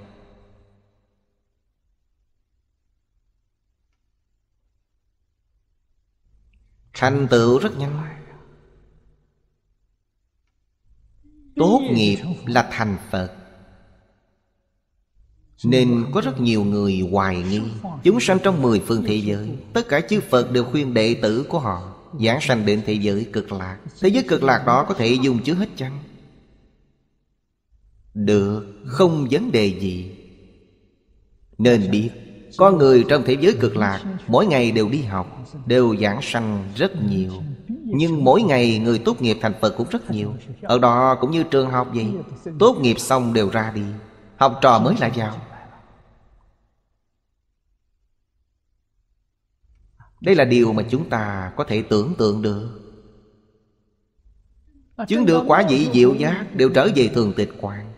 thành tựu rất nhanh tốt nghiệp là thành phật nên có rất nhiều người hoài nghi Chúng sanh trong mười phương thế giới Tất cả chư Phật đều khuyên đệ tử của họ Giảng sanh đến thế giới cực lạc Thế giới cực lạc đó có thể dùng chứa hết chăng? Được, không vấn đề gì Nên biết có người trong thế giới cực lạc Mỗi ngày đều đi học Đều giảng sanh rất nhiều Nhưng mỗi ngày người tốt nghiệp thành Phật cũng rất nhiều Ở đó cũng như trường học vậy Tốt nghiệp xong đều ra đi Học trò mới lại vào Đây là điều mà chúng ta có thể tưởng tượng được Chứng được quả vị diệu giác Đều trở về thường tịch quan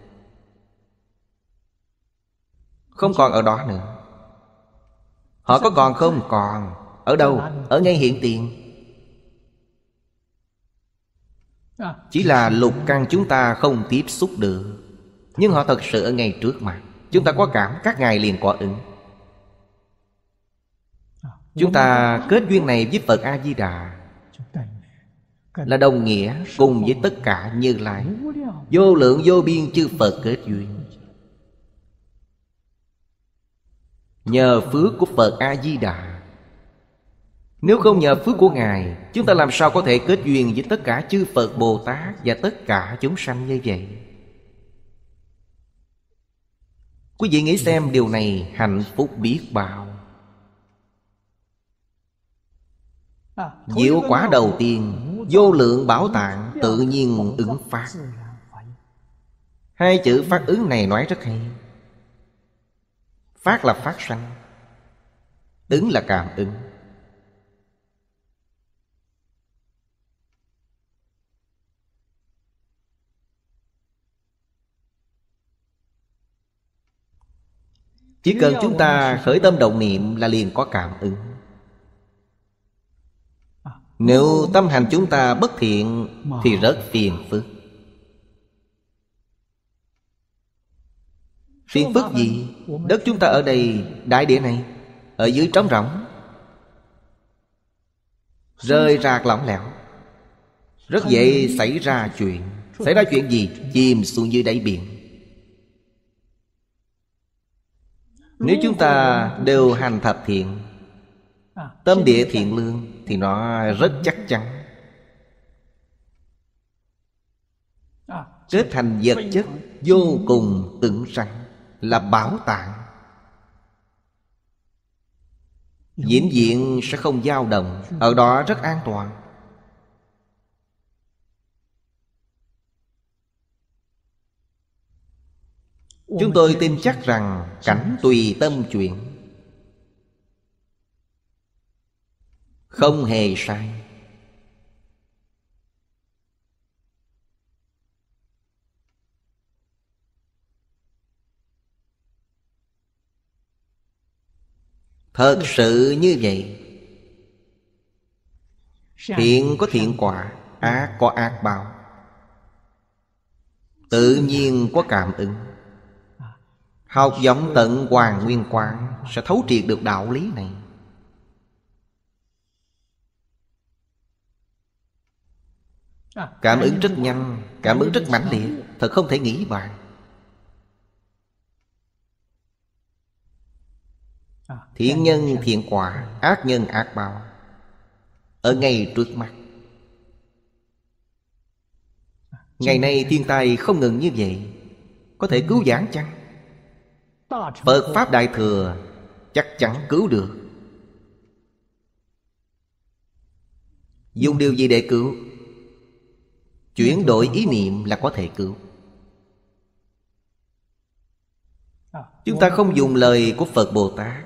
Không còn ở đó nữa Họ có còn không? Còn Ở đâu? Ở ngay hiện tiền à. Chỉ là lục căn chúng ta không tiếp xúc được Nhưng họ thật sự ở ngay trước mặt Chúng ta có cảm các ngài liền quả ứng à, Chúng ta kết duyên này với Phật A-di-đà Là đồng nghĩa cùng với tất cả như lai Vô lượng vô biên chư Phật kết duyên Nhờ phước của Phật A-di-đà Nếu không nhờ phước của Ngài Chúng ta làm sao có thể kết duyên với tất cả chư Phật Bồ-Tát Và tất cả chúng sanh như vậy Quý vị nghĩ xem điều này hạnh phúc biết bao Diệu quả đầu tiên Vô lượng bảo tạng tự nhiên ứng phát Hai chữ phát ứng này nói rất hay Phát là phát sanh Ứng là cảm ứng Chỉ cần chúng ta khởi tâm động niệm là liền có cảm ứng Nếu tâm hành chúng ta bất thiện Thì rất phiền phức Phiền phức gì Đất chúng ta ở đây Đại địa này Ở dưới trống rỗng Rơi rạc lỏng lẻo Rất dễ xảy ra chuyện Xảy ra chuyện gì Chìm xuống dưới đáy biển Nếu chúng ta đều hành thập thiện Tâm địa thiện lương Thì nó rất chắc chắn Kết thành vật chất vô cùng tựng rằng là bảo tàng diễn diện sẽ không dao động ở đó rất an toàn chúng tôi tin chắc rằng cảnh tùy tâm chuyện không hề sai Thật sự như vậy Thiện có thiện quả Ác có ác báo Tự nhiên có cảm ứng Học giống tận Hoàng Nguyên Quang Sẽ thấu triệt được đạo lý này Cảm ứng rất nhanh Cảm ứng rất mãnh liệt Thật không thể nghĩ bàn Thiện nhân thiện quả Ác nhân ác báo Ở ngay trước mặt Ngày nay thiên tai không ngừng như vậy Có thể cứu giảng chăng Phật Pháp Đại Thừa Chắc chắn cứu được Dùng điều gì để cứu Chuyển đổi ý niệm là có thể cứu Chúng ta không dùng lời của Phật Bồ Tát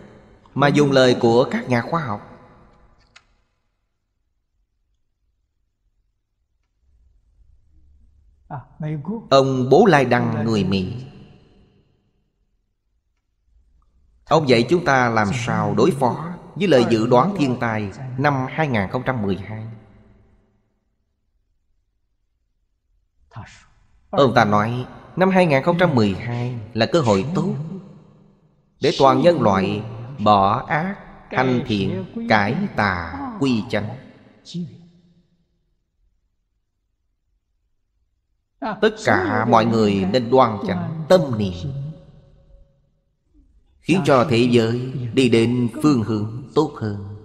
mà dùng lời của các nhà khoa học ông bố lai đăng người mỹ ông dạy chúng ta làm sao đối phó với lời dự đoán thiên tai năm 2012. Ông ta nói năm 2012 là cơ hội tốt để toàn nhân loại bỏ ác hành thiện cải tà quy chánh tất cả mọi người nên đoan chánh tâm niệm khiến cho thế giới đi đến phương hướng tốt hơn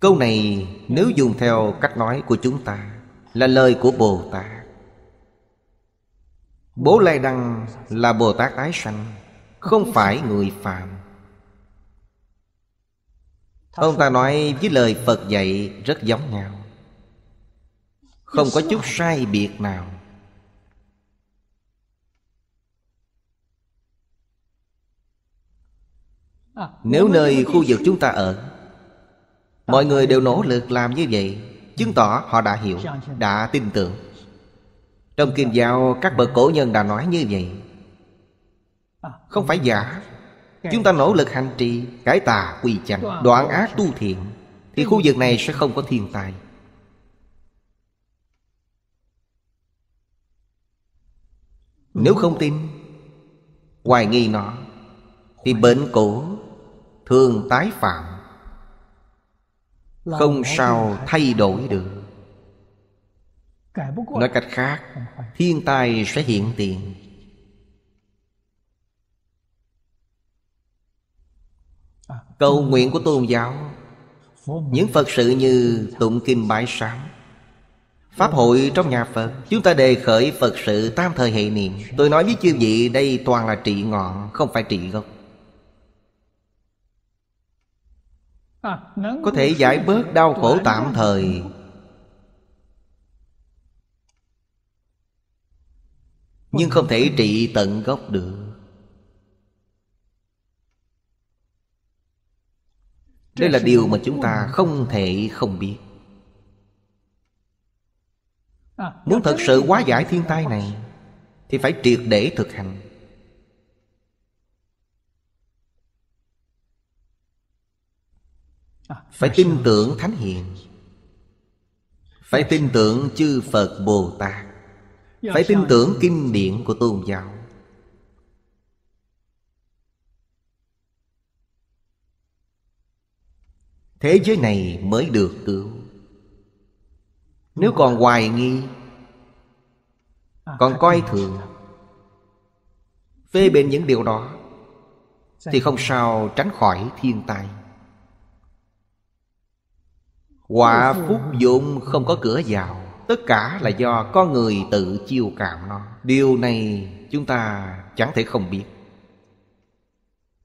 câu này nếu dùng theo cách nói của chúng ta là lời của bồ tát bố lai đăng là bồ tát tái sanh không phải người phạm Ông ta nói với lời Phật dạy rất giống nhau Không có chút sai biệt nào à, Nếu nơi khu vực chúng ta ở Mọi người đều nỗ lực làm như vậy Chứng tỏ họ đã hiểu Đã tin tưởng Trong kinh giáo các bậc cổ nhân đã nói như vậy không phải giả Chúng ta nỗ lực hành trì Cải tà quy chẳng Đoạn ác tu thiện Thì khu vực này sẽ không có thiên tai Nếu không tin Hoài nghi nó Thì bệnh cũ Thường tái phạm Không sao thay đổi được Nói cách khác Thiên tai sẽ hiện tiền Cầu nguyện của tôn giáo Những Phật sự như tụng kinh bái sám Pháp hội trong nhà Phật Chúng ta đề khởi Phật sự tam thời hệ niệm Tôi nói với chư vị đây toàn là trị ngọn Không phải trị gốc Có thể giải bớt đau khổ tạm thời Nhưng không thể trị tận gốc được Đây là điều mà chúng ta không thể không biết à, Muốn thật sự hóa giải thiên tai này Thì phải triệt để thực hành à, Phải tin tưởng Thánh Hiền Phải tin tưởng chư Phật Bồ Tát Phải tin tưởng kinh điển của tôn giáo thế giới này mới được cứu nếu còn hoài nghi à, còn coi thường phê bình những điều đó thì không dạ. sao tránh khỏi thiên tai quả phúc dụng không có cửa vào tất cả là do con người tự chiêu cảm nó điều này chúng ta chẳng thể không biết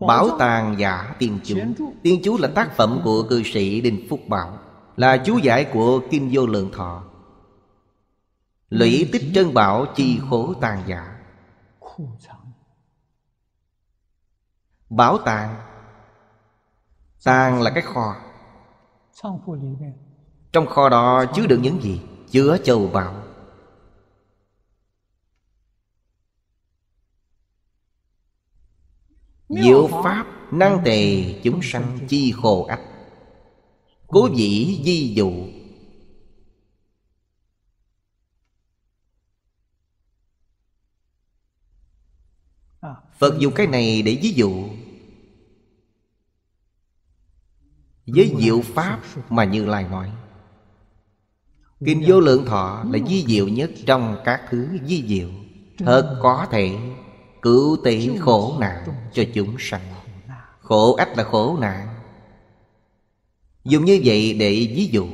Bảo tàng giả tiên chú Tiên chú là tác phẩm của cư sĩ Đinh Phúc Bảo Là chú giải của Kim Vô Lượng Thọ Lũy tích trân bảo chi khổ tàn giả Bảo tàng Tàng là cái kho Trong kho đó chứa đựng những gì? Chứa châu bảo Diệu pháp năng tề chúng sanh chi khổ ách Cố dĩ di dụ à. Phật dùng cái này để ví dụ Với diệu pháp mà Như Lai nói Kinh vô lượng thọ là di diệu nhất trong các thứ di diệu Thật có thể Cứu tỷ khổ nạn cho chúng sanh Khổ ách là khổ nạn Dùng như vậy để ví dụ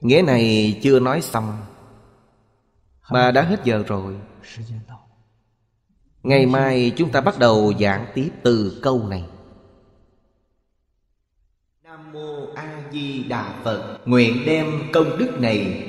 Nghĩa này chưa nói xong Mà đã hết giờ rồi Ngày mai chúng ta bắt đầu giảng tiếp từ câu này Nam Mô A Di Đà Phật Nguyện đem công đức này